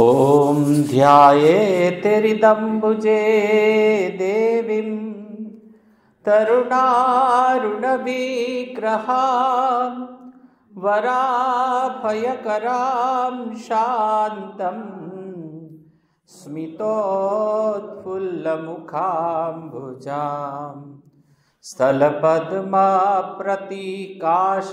ॐ ध्यायेतिरिदम्बुजे देवीं तरुणारुणविग्रहां वराभयकरां शान्तं स्मितोत्फुल्लमुखाम्बुजां स्थलपद्माप्रतीकाश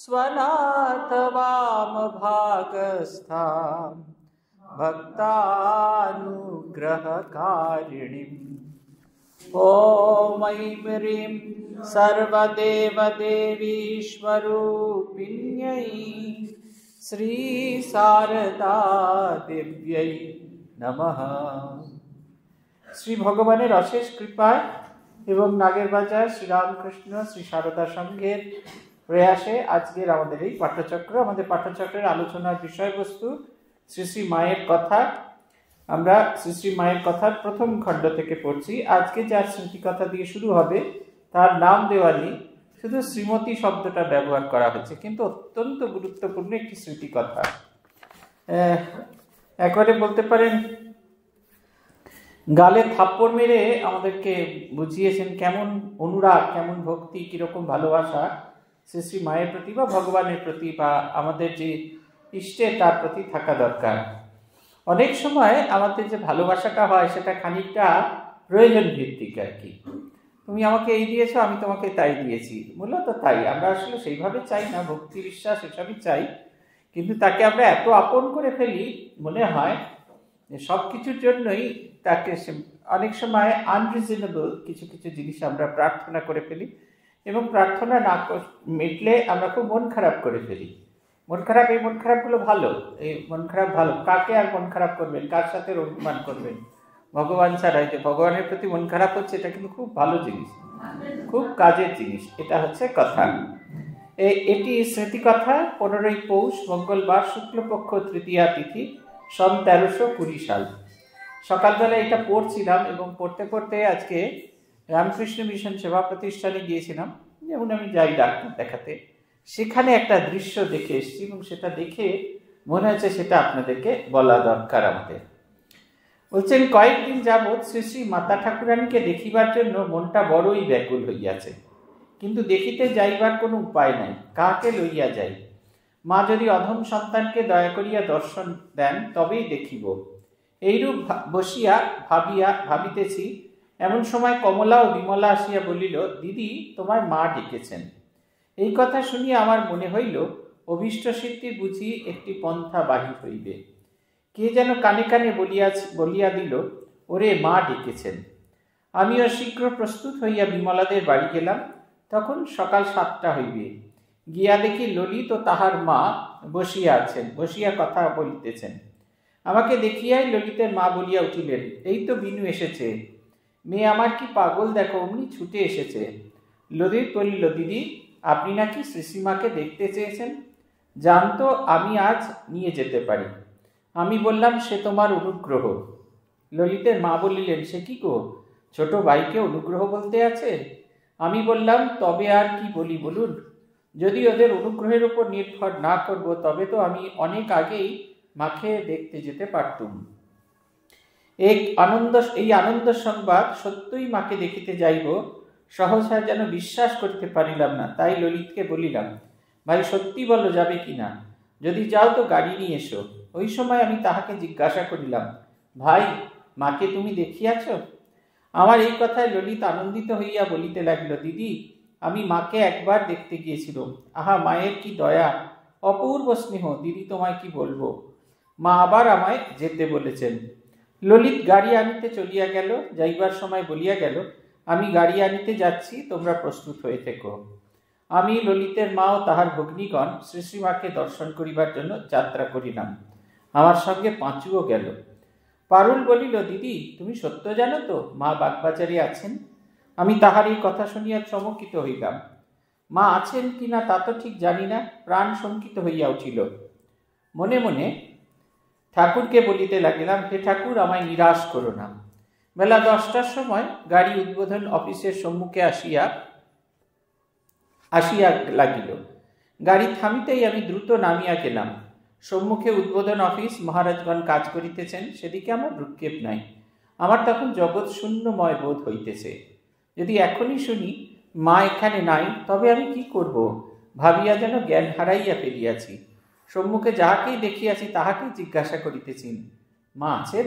स्वनाथ वाम भागस्था भक्तानुग्रहकारिणीम् ॐ ऐं ह्रीं सर्वदेवदेवीश्वरूपिण्यै श्रीशारदा दिव्यै নমঃ শ্রী ভগবানের एवं কৃপায় श्रीरामकृष्ण श्री বাজার শ্রীরামকৃষ্ণ প্রয়াসে আজকের আমাদের এই পাঠ্যচক্র আমাদের পাঠ্যচক্রের আলোচনার বিষয়বস্তু শ্রী শ্রী মায়ের কথা আমরা শ্রী শ্রী মায়ের কথার প্রথম খণ্ড থেকে পড়ছি আজকে যার স্মৃতিকথা দিয়ে শুরু হবে তার নাম দেওয়ালি শুধু শ্রীমতী শব্দটা ব্যবহার করা হয়েছে কিন্তু অত্যন্ত গুরুত্বপূর্ণ একটি স্মৃতিকথা একবারে বলতে পারেন গালে থাপ্পড় মেরে আমাদেরকে বুঝিয়েছেন কেমন অনুরাগ কেমন ভক্তি কীরকম ভালোবাসা শ্রী শ্রী মায়ের প্রতি বা ভগবানের প্রতি বা আমাদের যে ইষ্টে তার প্রতি থাকা দরকার অনেক সময় আমাদের যে ভালোবাসাটা হয় সেটা খানিকটা প্রয়োজন ভিত্তিক আর কি তুমি আমাকে এই দিয়েছো আমি তোমাকে তাই দিয়েছি মূলত তাই আমরা আসলে সেইভাবে চাই না ভক্তি বিশ্বাস এসবই চাই কিন্তু তাকে আমরা এত আপন করে ফেলি মনে হয় সব কিছুর জন্যই তাকে অনেক সময় আনরিজনেবল কিছু কিছু জিনিস আমরা প্রার্থনা করে ফেলি এবং প্রার্থনা না মিটলে আমরা খুব মন খারাপ করে ফেলি মন খারাপ এই মন খারাপগুলো ভালো এই মন খারাপ ভালো কাকে আর মন খারাপ করবেন কার সাথে অভিমান করবেন ভগবান ছাড়াই যে ভগবানের প্রতি মন খারাপ হচ্ছে এটা কিন্তু খুব ভালো জিনিস খুব কাজের জিনিস এটা হচ্ছে কথা এটি স্মৃতিকথা পনেরোই পৌষ মঙ্গলবার শুক্লপক্ষ তৃতীয়া তিথি সন তেরোশো কুড়ি সাল সকালবেলা এটা পড়ছিলাম এবং পড়তে পড়তে আজকে রামকৃষ্ণ মিশন সেবা প্রতিষ্ঠানে গিয়েছিলাম যেমন আমি যাই ডাক্তার দেখাতে সেখানে একটা দৃশ্য দেখে এসেছি এবং সেটা দেখে মনে হয়েছে সেটা আপনাদেরকে বলা দরকার আমাদের বলছেন কয়েকদিন যাবৎ শ্রী শ্রী মাতা ঠাকুরানীকে দেখিবার জন্য মনটা বড়ই ব্যাকুল হইয়াছে কিন্তু দেখিতে যাইবার কোনো উপায় নাই কাকে লইয়া যাই মা যদি অধম সন্তানকে দয়া করিয়া দর্শন দেন তবেই দেখিব এইরূপ বসিয়া ভাবিয়া ভাবিতেছি এমন সময় কমলা ও বিমলা আসিয়া বলিল দিদি তোমার মা ডেকেছেন এই কথা শুনিয়া আমার মনে হইল অভীষ্ট সিদ্ধির বুঝি একটি পন্থা বাহির হইবে কে যেন কানে কানে বলিয়া বলিয়া দিল ওরে মা ডেকেছেন আমিও শীঘ্র প্রস্তুত হইয়া বিমলাদের বাড়ি গেলাম তখন সকাল সাতটা হইবে গিয়া দেখি ললিত ও তাহার মা বসিয়া আছেন বসিয়া কথা বলিতেছেন আমাকে দেখিয়াই ললিতের মা বলিয়া উঠিলেন এই তো বিনু এসেছে মেয়ে আমার কি পাগল দেখো অমনি ছুটে এসেছে লদির বলিল দিদি আপনি নাকি শ্রীসীমাকে দেখতে চেয়েছেন জানতো আমি আজ নিয়ে যেতে পারি আমি বললাম সে তোমার অনুগ্রহ ললিতের মা বলিলেন সে কি গো ছোট ভাইকে অনুগ্রহ বলতে আছে আমি বললাম তবে আর কি বলি বলুন যদি ওদের অনুগ্রহের উপর নির্ভর না করব তবে তো আমি অনেক আগেই মাকে দেখতে যেতে পারতুম এক আনন্দ এই আনন্দ সংবাদ সত্যই মাকে দেখিতে যাইব সহসা যেন বিশ্বাস করতে পারিলাম না তাই ললিতকে বলিলাম ভাই সত্যি বলো যাবে কি না যদি যাও তো গাড়ি নিয়ে এসো ওই সময় আমি তাহাকে জিজ্ঞাসা করিলাম ভাই মাকে তুমি দেখিয়াছ আমার এই কথায় ললিত আনন্দিত হইয়া বলিতে লাগিল দিদি আমি মাকে একবার দেখতে গিয়েছিল আহা মায়ের কি দয়া অপূর্ব স্নেহ দিদি তোমায় কি বলবো মা আবার আমায় যেতে বলেছেন ললিত গাড়ি আনিতে চলিয়া গেল যাইবার সময় বলিয়া গেল আমি গাড়ি আনিতে যাচ্ছি তোমরা প্রস্তুত হয়ে থেকো আমি ললিতের মা ও তাহার ভগ্নীগণ শ্রীশ্রীমাকে দর্শন করিবার জন্য যাত্রা করিলাম আমার সঙ্গে পাঁচুও গেল পারুল বলিল দিদি তুমি সত্য জানো তো মা বাগবাজারে আছেন আমি তাহার এই কথা শুনিয়া চমকিত হইলাম মা আছেন কি না তা তো ঠিক জানি না প্রাণ শঙ্কিত হইয়া উঠিল মনে মনে ঠাকুরকে বলিতে লাগিলাম হে ঠাকুর আমায় নিরাশ করো না বেলা দশটার সময় গাড়ি উদ্বোধন অফিসের সম্মুখে আসিয়া আসিয়া লাগিল গাড়ি থামিতেই আমি দ্রুত নামিয়া গেলাম সম্মুখে উদ্বোধন অফিস মহারাজগণ কাজ করিতেছেন সেদিকে আমার ভ্রুক্ষেপ নাই আমার তখন জগৎ শূন্যময় বোধ হইতেছে যদি এখনই শুনি মা এখানে নাই তবে আমি কি করব ভাবিয়া যেন জ্ঞান হারাইয়া ফেলিয়াছি সম্মুখে যাহাকেই দেখিয়াছি তাহাকেই জিজ্ঞাসা করিতেছি মা আছেন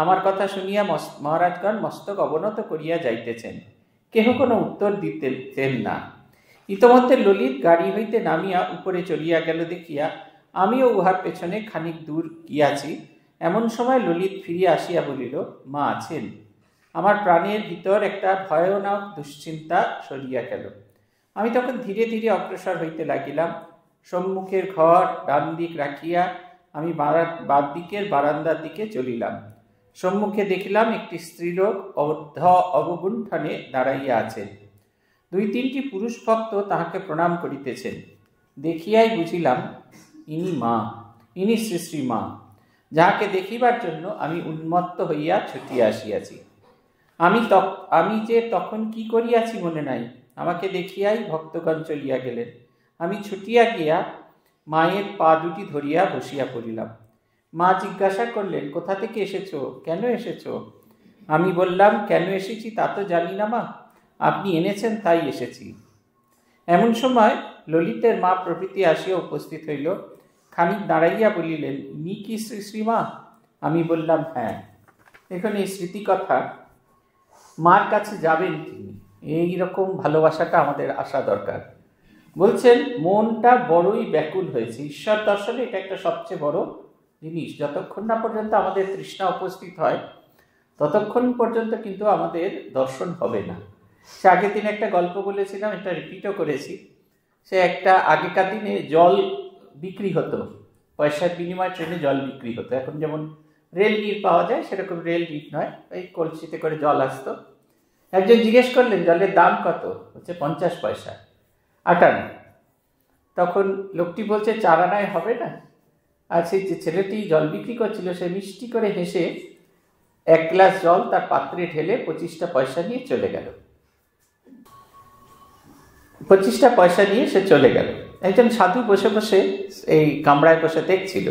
আমার কথা শুনিয়া মহারাজগণ মস্তক অবনত করিয়া যাইতেছেন কেহ কোনো উত্তর দিতেন না ইতোমধ্যে ললিত গাড়ি হইতে নামিয়া উপরে চলিয়া গেল দেখিয়া আমিও উহার পেছনে খানিক দূর গিয়াছি এমন সময় ললিত ফিরিয়া আসিয়া বলিল মা আছেন আমার প্রাণের ভিতর একটা ভয়ানক দুশ্চিন্তা সরিয়া গেল আমি তখন ধীরে ধীরে অগ্রসর হইতে লাগিলাম সম্মুখের ঘর ডান দিক রাখিয়া আমি বাদ দিকের বারান্দার দিকে চলিলাম সম্মুখে দেখিলাম একটি স্ত্রীলোক অবধ অবগুণ্ঠনে দাঁড়াইয়া আছেন দুই তিনটি পুরুষ ভক্ত তাহাকে প্রণাম করিতেছেন দেখিয়াই বুঝিলাম ইনি মা ইনি শ্রী মা যাহাকে দেখিবার জন্য আমি উন্মত্ত হইয়া ছুটিয়া আসিয়াছি আমি আমি যে তখন কি করিয়াছি মনে নাই আমাকে দেখিয়াই ভক্তগণ চলিয়া গেলেন আমি ছুটিয়া গিয়া মায়ের পা দুটি ধরিয়া বসিয়া পড়িলাম মা জিজ্ঞাসা করলেন কোথা থেকে এসেছো কেন এসেছো আমি বললাম কেন এসেছি তা তো জানি না মা আপনি এনেছেন তাই এসেছি এমন সময় ললিতের মা প্রভৃতি আসিয়া উপস্থিত হইল খানিক দাঁড়াইয়া বলিলেন নি কি শ্রী শ্রীমা আমি বললাম হ্যাঁ এখন এই স্মৃতিকথা মার কাছে যাবেন তিনি এইরকম ভালোবাসাটা আমাদের আসা দরকার বলছেন মনটা বড়ই ব্যাকুল হয়েছে ঈশ্বর দর্শনে এটা একটা সবচেয়ে বড় জিনিস যতক্ষণ না পর্যন্ত আমাদের তৃষ্ণা উপস্থিত হয় ততক্ষণ পর্যন্ত কিন্তু আমাদের দর্শন হবে না সে আগের দিন একটা গল্প বলেছিলাম এটা রিপিটও করেছি সে একটা আগেকার দিনে জল বিক্রি হতো পয়সার বিনিময়ে ট্রেনে জল বিক্রি হতো এখন যেমন রেল ডিট পাওয়া যায় সেরকম রেল ডিট নয় এই কলসিতে করে জল আসতো একজন জিজ্ঞেস করলেন জলের দাম কত হচ্ছে পঞ্চাশ পয়সা আটানো তখন লোকটি বলছে চার আনায় হবে না আর সেই যে ছেলেটি জল বিক্রি করছিল সে মিষ্টি করে হেসে এক গ্লাস জল তার পাত্রে ঢেলে পঁচিশটা পয়সা নিয়ে চলে গেল পঁচিশটা পয়সা নিয়ে সে চলে গেল একজন সাধু বসে বসে এই কামড়ায় বসে দেখছিল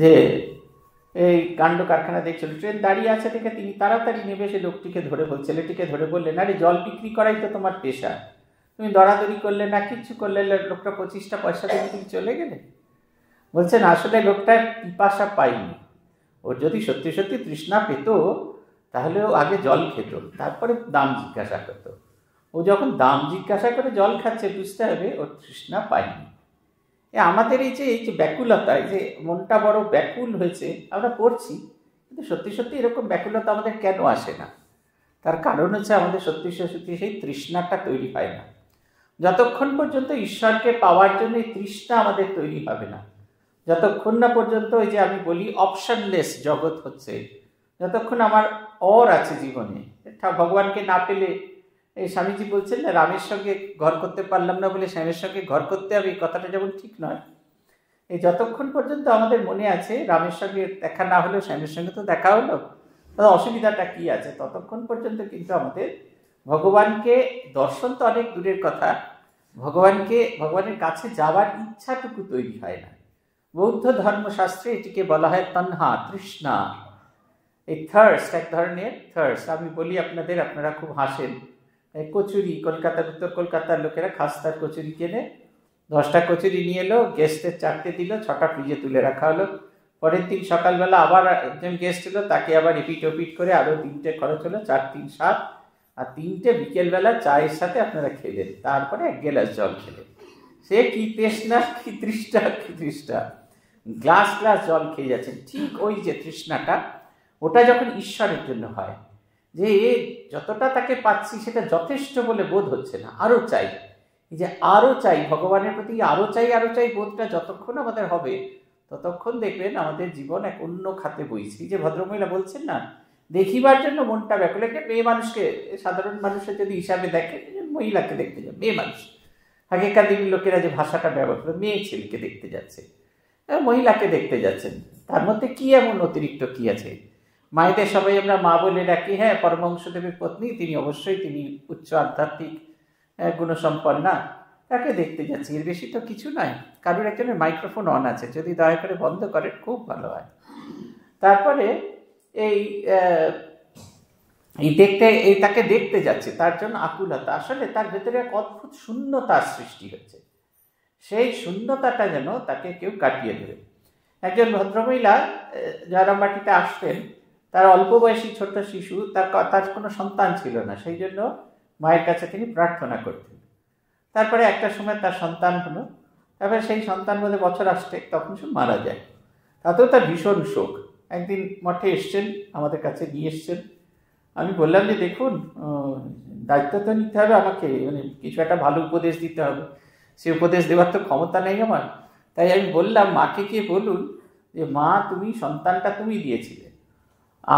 যে এই কাণ্ড কারখানা দেখছিল ট্রেন দাঁড়িয়ে আছে দেখে তিনি তাড়াতাড়ি নেবে সে লোকটিকে ধরে বল ছেলেটিকে ধরে বললেন আরে জল বিক্রি করাই তো তোমার পেশা তুমি দরাদরি করলে না কিচ্ছু করলে লোকটা পঁচিশটা পয়সা দিয়ে তুমি চলে গেলে বলছেন আসলে লোকটার পিপাসা পাইনি ওর যদি সত্যি সত্যি তৃষ্ণা পেত তাহলে ও আগে জল খেত তারপরে দাম জিজ্ঞাসা করত ও যখন দাম জিজ্ঞাসা করে জল খাচ্ছে বুঝতে হবে ওর তৃষ্ণা পাইনি আমাদের এই যে এই যে ব্যাকুলতা এই যে মনটা বড় ব্যাকুল হয়েছে আমরা পড়ছি কিন্তু সত্যি সত্যি এরকম ব্যাকুলতা আমাদের কেন আসে না তার কারণ হচ্ছে আমাদের সত্যি সত্যি সেই তৃষ্ণাটা তৈরি হয় না যতক্ষণ পর্যন্ত ঈশ্বরকে পাওয়ার জন্য তৃষ্ণা আমাদের তৈরি হবে না যতক্ষণ না পর্যন্ত ওই যে আমি বলি অপশনলেস জগৎ হচ্ছে যতক্ষণ আমার অর আছে জীবনে ভগবানকে না পেলে এই স্বামীজি বলছেন না রামের সঙ্গে ঘর করতে পারলাম না বলে স্বামীর সঙ্গে ঘর করতে হবে এই কথাটা যেমন ঠিক নয় এই যতক্ষণ পর্যন্ত আমাদের মনে আছে রামের সঙ্গে দেখা না হলেও স্বামীর সঙ্গে তো দেখা হলো অসুবিধাটা কি আছে ততক্ষণ পর্যন্ত কিন্তু আমাদের ভগবানকে দর্শন তো অনেক দূরের কথা ভগবানকে ভগবানের কাছে যাওয়ার ইচ্ছাটুকু তৈরি হয় না বৌদ্ধ ধর্মশাস্ত্রে এটিকে বলা হয় তন্হা তৃষ্ণা এই থার্স্ট এক ধরনের থার্স্ট আমি বলি আপনাদের আপনারা খুব হাসেন কচুরি কলকাতার উত্তর কলকাতার লোকেরা খাস্তার কচুরি কেনে দশটা কচুরি নিয়ে এলো গেস্টের চারটে দিল ছটা ফ্রিজে তুলে রাখা হলো পরের দিন সকালবেলা আবার একজন গেস্ট এলো তাকে আবার রিপিট ওপিট করে আরও তিনটে খরচ হলো চার তিন সাত আর তিনটে বিকেলবেলা চায়ের সাথে আপনারা খেলেন তারপরে এক গেলাস জল খেলেন সে কি তৃষ্ণা কি তৃষ্ঠা কি তৃষ্ঠা গ্লাস গ্লাস জল খেয়ে যাচ্ছেন ঠিক ওই যে তৃষ্ণাটা ওটা যখন ঈশ্বরের জন্য হয় যে এ যতটা তাকে পাচ্ছি সেটা যথেষ্ট বলে বোধ হচ্ছে না আরও চাই যে আরও চাই ভগবানের প্রতি আরও চাই আরও চাই বোধটা যতক্ষণ আমাদের হবে ততক্ষণ দেখবেন আমাদের জীবন এক অন্য খাতে বইছি যে ভদ্রমহিলা বলছেন না দেখিবার জন্য মনটা ব্যাকুল একটা মেয়ে মানুষকে সাধারণ মানুষের যদি হিসাবে দেখে মহিলাকে দেখতে যাবে মেয়ে মানুষ আগেকার দিন লোকেরা যে ভাষাটা ব্যবহার করে মেয়ে ছেলেকে দেখতে যাচ্ছে মহিলাকে দেখতে যাচ্ছেন তার মধ্যে কি এমন অতিরিক্ত কি আছে মায়েদের সবাই আমরা মা বলে ডাকি হ্যাঁ পরমহংসদেবের পত্নী তিনি অবশ্যই তিনি উচ্চ আধ্যাত্মিক গুণসম্পন্না তাকে দেখতে যাচ্ছি এর বেশি তো কিছু নাই কারোর একজনের মাইক্রোফোন অন আছে যদি দয়া করে বন্ধ করেন খুব ভালো হয় তারপরে এই এই দেখতে এই তাকে দেখতে যাচ্ছে তার জন্য আকুলতা আসলে তার ভেতরে এক অদ্ভুত শূন্যতার সৃষ্টি হচ্ছে সেই শূন্যতাটা যেন তাকে কেউ কাটিয়ে দেবে একজন ভদ্রমহিলা মাটিতে আসতেন তার অল্প বয়সী ছোট্ট শিশু তার তার কোনো সন্তান ছিল না সেই জন্য মায়ের কাছে তিনি প্রার্থনা করতেন তারপরে একটা সময় তার সন্তান হলো তারপরে সেই সন্তান বলে বছর আসতে তখন সে মারা যায় তাতেও তার ভীষণ শোক একদিন মঠে এসছেন আমাদের কাছে নিয়ে এসছেন আমি বললাম যে দেখুন দায়িত্ব তো নিতে হবে আমাকে মানে কিছু একটা ভালো উপদেশ দিতে হবে সে উপদেশ দেওয়ার তো ক্ষমতা নেই আমার তাই আমি বললাম মাকে গিয়ে বলুন যে মা তুমি সন্তানটা তুমি দিয়েছিলে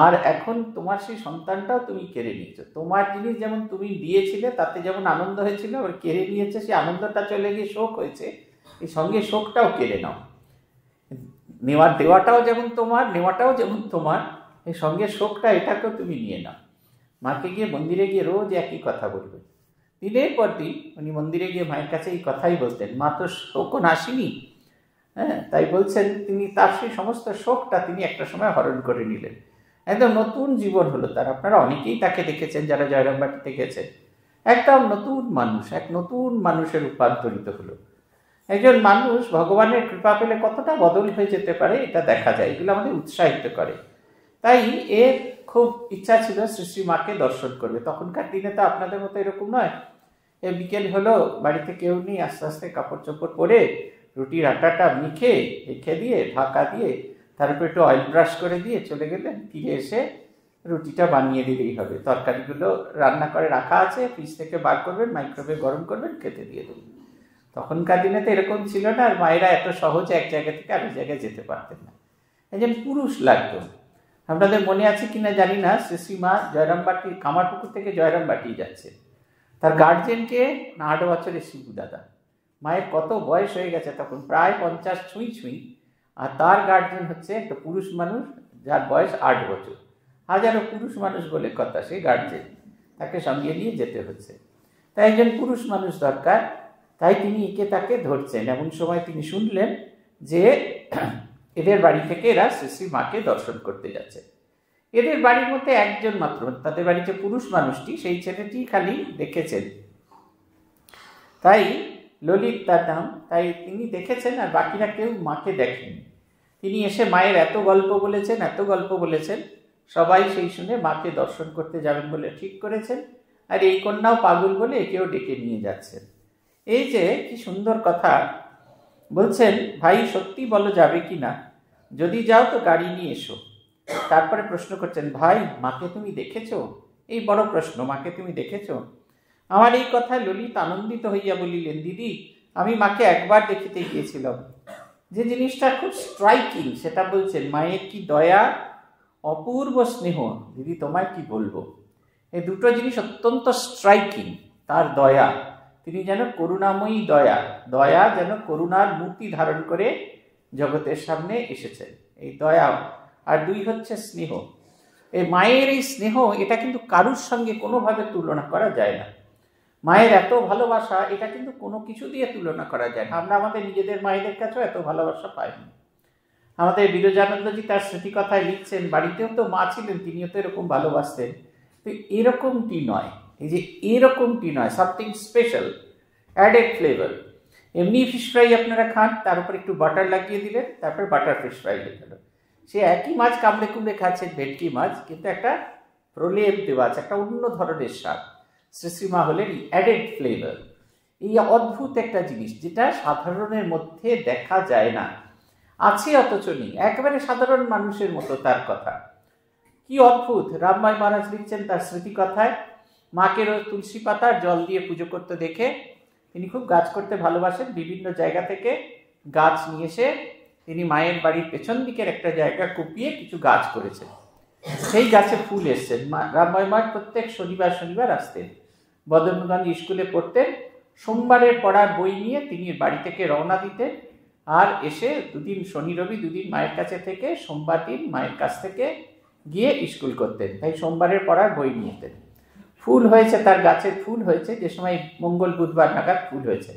আর এখন তোমার সেই সন্তানটাও তুমি কেড়ে নিয়েছো তোমার জিনিস যেমন তুমি দিয়েছিলে তাতে যেমন আনন্দ হয়েছিল আবার কেড়ে নিয়েছে সেই আনন্দটা চলে গিয়ে শোক হয়েছে এই সঙ্গে শোকটাও কেড়ে নাও নেওয়া দেওয়াটাও যেমন তোমার নেওয়াটাও যেমন তোমার এই সঙ্গে শোকটা এটাকেও তুমি নিয়ে নাও মাকে গিয়ে মন্দিরে গিয়ে রোজ একই কথা বলবে দিনের পর দিন উনি মন্দিরে গিয়ে মায়ের কাছে এই কথাই বলতেন মা তো শোকও আসেনি হ্যাঁ তাই বলছেন তিনি তার সেই সমস্ত শোকটা তিনি একটা সময় হরণ করে নিলেন একদম নতুন জীবন হলো তার আপনারা অনেকেই তাকে দেখেছেন যারা জয়রামবাটিতে গেছেন একদম নতুন মানুষ এক নতুন মানুষের রূপান্তরিত হলো একজন মানুষ ভগবানের কৃপা পেলে কতটা বদল হয়ে যেতে পারে এটা দেখা যায় এগুলো আমাদের উৎসাহিত করে তাই এর খুব ইচ্ছা ছিল শ্রী শ্রী মাকে দর্শন করবে তখনকার দিনে তো আপনাদের মতো এরকম নয় এ বিকেল হলো বাড়িতে কেউ নেই আস্তে আস্তে কাপড় চোপড় পরে রুটির আটাটা মিখে রেখে দিয়ে ঢাকা দিয়ে তারপর একটু অয়েল ব্রাশ করে দিয়ে চলে গেলেন ফিরে এসে রুটিটা বানিয়ে দিলেই হবে তরকারিগুলো রান্না করে রাখা আছে ফ্রিজ থেকে বার করবেন মাইক্রোওয়েভে গরম করবেন খেতে দিয়ে দেবেন তখনকার দিনে তো এরকম ছিল না আর মায়েরা এত সহজে এক জায়গা থেকে আরেক জায়গায় যেতে পারতেন না একজন পুরুষ লাগতো আপনাদের মনে আছে কি না জানি না শ্রীমা জয়রামবাটি কামারপুকুর থেকে জয়রামবাটি যাচ্ছে তার গার্জেনকে আট বছরের শিবু দাদা মায়ের কত বয়স হয়ে গেছে তখন প্রায় পঞ্চাশ ছুঁই ছুঁই আর তার গার্জেন হচ্ছে একটা পুরুষ মানুষ যার বয়স আট বছর হাজারো পুরুষ মানুষ বলে কথা সেই গার্জেন তাকে সঙ্গে নিয়ে যেতে হচ্ছে তাই একজন পুরুষ মানুষ দরকার তাই তিনি একে তাকে ধরছেন এমন সময় তিনি শুনলেন যে এদের বাড়ি থেকে এরা শ্রী মাকে দর্শন করতে যাচ্ছে এদের বাড়ির মধ্যে একজন মাত্র তাদের বাড়িতে পুরুষ মানুষটি সেই ছেলেটি খালি দেখেছেন তাই ললিত তার নাম তাই তিনি দেখেছেন আর বাকিরা কেউ মাকে দেখেনি তিনি এসে মায়ের এত গল্প বলেছেন এত গল্প বলেছেন সবাই সেই শুনে মাকে দর্শন করতে যাবেন বলে ঠিক করেছেন আর এই কন্যাও পাগল বলে একেও ডেকে নিয়ে যাচ্ছেন এই যে কি সুন্দর কথা বলছেন ভাই সত্যি বলো যাবে কি না যদি যাও তো গাড়ি নিয়ে এসো তারপরে প্রশ্ন করছেন ভাই মাকে তুমি দেখেছো এই বড় প্রশ্ন মাকে তুমি দেখেছো আমার এই কথায় ললিত আনন্দিত হইয়া বলিলেন দিদি আমি মাকে একবার দেখিতে গিয়েছিলাম যে জিনিসটা খুব স্ট্রাইকিং সেটা বলছেন মায়ের কি দয়া অপূর্ব স্নেহ দিদি তোমায় কি বলবো এই দুটো জিনিস অত্যন্ত স্ট্রাইকিং তার দয়া তিনি যেন করুণাময়ী দয়া দয়া যেন করুণার মূর্তি ধারণ করে জগতের সামনে এসেছেন এই দয়া আর দুই হচ্ছে স্নেহ এই মায়ের এই স্নেহ এটা কিন্তু কারুর সঙ্গে কোনোভাবে তুলনা করা যায় না মায়ের এত ভালোবাসা এটা কিন্তু কোনো কিছু দিয়ে তুলনা করা যায় না আমরা আমাদের নিজেদের মায়েদের কাছেও এত ভালোবাসা পাইনি আমাদের বিরজানন্দজি তার স্মৃতিকথায় লিখছেন বাড়িতেও তো মা ছিলেন তিনিও তো এরকম ভালোবাসতেন তো এরকমটি নয় এই যে এরকমটি নয় সামথিং স্পেশাল অ্যাডেড ফ্লেভার এমনি ফিশ ফ্রাই আপনারা খান তার উপর একটু বাটার লাগিয়ে দিলেন তারপর বাটার ফিশ ফ্রাই হয়ে গেল সে একই মাছ কামড়ে কুমড়ে খাচ্ছেন ভেটকি মাছ কিন্তু একটা প্রলেপ দেওয়া আছে একটা অন্য ধরনের স্বাদ শ্রীশ্রীমা হলেন অ্যাডেড ফ্লেভার এই অদ্ভুত একটা জিনিস যেটা সাধারণের মধ্যে দেখা যায় না আছে অথচ নেই একেবারে সাধারণ মানুষের মতো তার কথা কি অদ্ভুত রামমাই মহারাজ লিখছেন তার স্মৃতিকথায় মাকে তুলসী পাতার জল দিয়ে পুজো করতে দেখে তিনি খুব গাছ করতে ভালোবাসেন বিভিন্ন জায়গা থেকে গাছ নিয়ে এসে তিনি মায়ের বাড়ির পেছন দিকের একটা জায়গা কুপিয়ে কিছু গাছ করেছেন সেই গাছে ফুল এসছেন রামময় মাঠ প্রত্যেক শনিবার শনিবার আসতেন বদনগঞ্জ স্কুলে পড়তেন সোমবারের পড়ার বই নিয়ে তিনি বাড়ি থেকে রওনা দিতেন আর এসে দুদিন শনি রবি দুদিন মায়ের কাছে থেকে সোমবার দিন মায়ের কাছ থেকে গিয়ে স্কুল করতেন তাই সোমবারের পড়ার বই নিয়েতেন ফুল হয়েছে তার গাছের ফুল হয়েছে যে সময় মঙ্গল বুধবার নাগাদ ফুল হয়েছে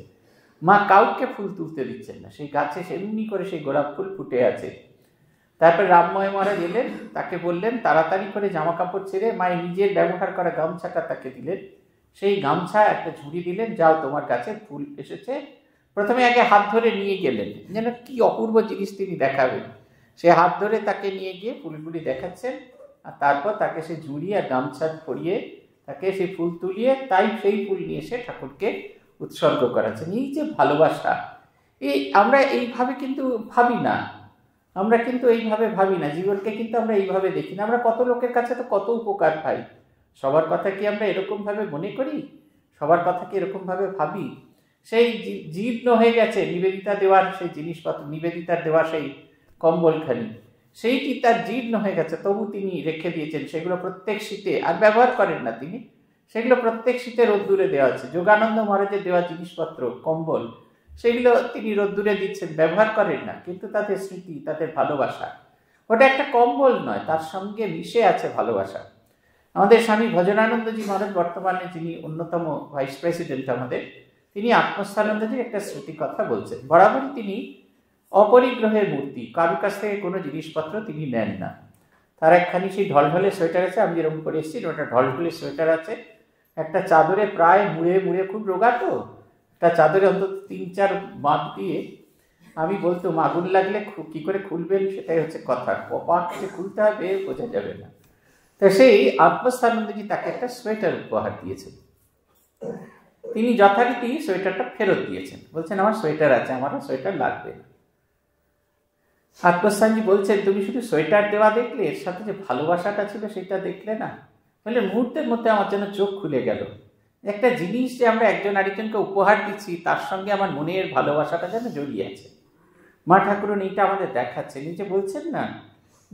মা কাউকে ফুল তুলতে দিচ্ছেন না সেই গাছে সেমনি করে সেই গোলাপ ফুল ফুটে আছে তারপর রামময় মহারাজ এলেন তাকে বললেন তাড়াতাড়ি করে জামা কাপড় ছেড়ে মায়ের নিজের ব্যবহার করা গামছাটা তাকে দিলেন সেই গামছা একটা ঝুড়ি দিলেন যাও তোমার গাছে ফুল এসেছে প্রথমে আগে হাত ধরে নিয়ে গেলেন যেন কি অপূর্ব জিনিস তিনি দেখাবেন সে হাত ধরে তাকে নিয়ে গিয়ে ফুলগুলি দেখাচ্ছেন আর তারপর তাকে সে ঝুড়ি আর গামছা পরিয়ে তাকে সেই ফুল তুলিয়ে তাই সেই ফুল নিয়ে এসে ঠাকুরকে উৎসর্গ করাচ্ছেন এই যে ভালোবাসা এই আমরা এইভাবে কিন্তু ভাবি না আমরা কিন্তু এইভাবে ভাবি না জীবনকে কিন্তু আমরা এইভাবে দেখি না আমরা কত লোকের কাছে তো কত উপকার পাই সবার কথা কি আমরা এরকমভাবে মনে করি সবার কথা কি এরকমভাবে ভাবি সেই জীর্ণ হয়ে গেছে নিবেদিতা দেওয়ার সেই জিনিসপত্র নিবেদিতা দেওয়া সেই কম্বলখানি সেইটি তার জীর্ণ হয়ে গেছে তবু তিনি রেখে দিয়েছেন সেগুলো প্রত্যেক শীতে আর ব্যবহার করেন না তিনি সেগুলো প্রত্যেক শীতে রোদ্দুরে দেওয়া আছে যোগানন্দ মহারাজের দেওয়া জিনিসপত্র কম্বল সেগুলো তিনি রোদ্দুরে দিচ্ছেন ব্যবহার করেন না কিন্তু তাদের স্মৃতি তাদের ভালোবাসা ওটা একটা কম্বল নয় তার সঙ্গে মিশে আছে ভালোবাসা আমাদের স্বামী ভজনানন্দজি মহারাজ বর্তমানে যিনি অন্যতম ভাইস প্রেসিডেন্ট আমাদের তিনি আত্মস্থানন্দজির একটা স্মৃতি কথা বলছেন বরাবরই তিনি অপরিগ্রহের মূর্তি কারোর কাছ থেকে কোনো জিনিসপত্র তিনি নেন না তার একখানি সেই ঢলঢলে সোয়েটার আছে আমি যেরকম করে এসেছি ওটা ঢলঢলে সোয়েটার আছে একটা চাদরে প্রায় মুড়ে মুড়ে খুব রোগা তো একটা চাদরে অন্তত তিন চার বাঁক দিয়ে আমি বলতো আগুন লাগলে কী করে খুলবেন সেটাই হচ্ছে কথা কপাকে খুলতে হবে বোঝা যাবে না তো সেই আত্মস্থানন্দজি তাকে একটা সোয়েটার উপহার দিয়েছেন তিনি যথারীতি সোয়েটারটা ফেরত দিয়েছেন বলছেন আমার সোয়েটার আছে আমারও সোয়েটার লাগবে না আত্মস্বামী বলছেন তুমি শুধু সোয়েটার দেওয়া দেখলে এর সাথে যে ভালোবাসাটা ছিল সেটা দেখলে না বলে মুহূর্তের মধ্যে আমার যেন চোখ খুলে গেল একটা জিনিস যে আমরা একজন আরেকজনকে উপহার দিচ্ছি তার সঙ্গে আমার মনের ভালোবাসাটা যেন জড়িয়ে আছে মা ঠাকুরন এইটা আমাদের দেখাচ্ছে নিজে বলছেন না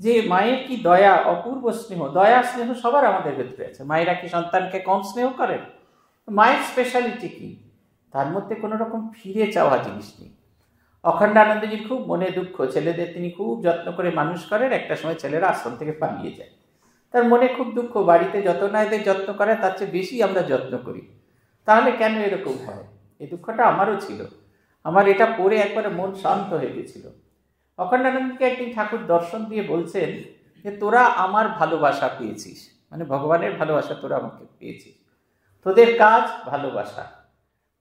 যে মায়ের কি দয়া অপূর্ব স্নেহ দয়া স্নেহ সবার আমাদের ভেতরে আছে মায়েরা কি সন্তানকে কম স্নেহ করেন মায়ের স্পেশালিটি কি তার মধ্যে কোনো রকম ফিরে চাওয়া জিনিস নেই অখণ্ডানন্দজির খুব মনে দুঃখ ছেলেদের তিনি খুব যত্ন করে মানুষ করেন একটা সময় ছেলেরা আশ্রম থেকে পালিয়ে যায় তার মনে খুব দুঃখ বাড়িতে যত না এদের যত্ন করে তার চেয়ে বেশি আমরা যত্ন করি তাহলে কেন এরকম হয় এই দুঃখটা আমারও ছিল আমার এটা পড়ে একবারে মন শান্ত হয়ে গেছিল অখণ্ডানন্দকে একদিন ঠাকুর দর্শন দিয়ে বলছেন যে তোরা আমার ভালোবাসা পেয়েছিস মানে ভগবানের ভালোবাসা তোরা আমাকে পেয়েছিস তোদের কাজ ভালোবাসা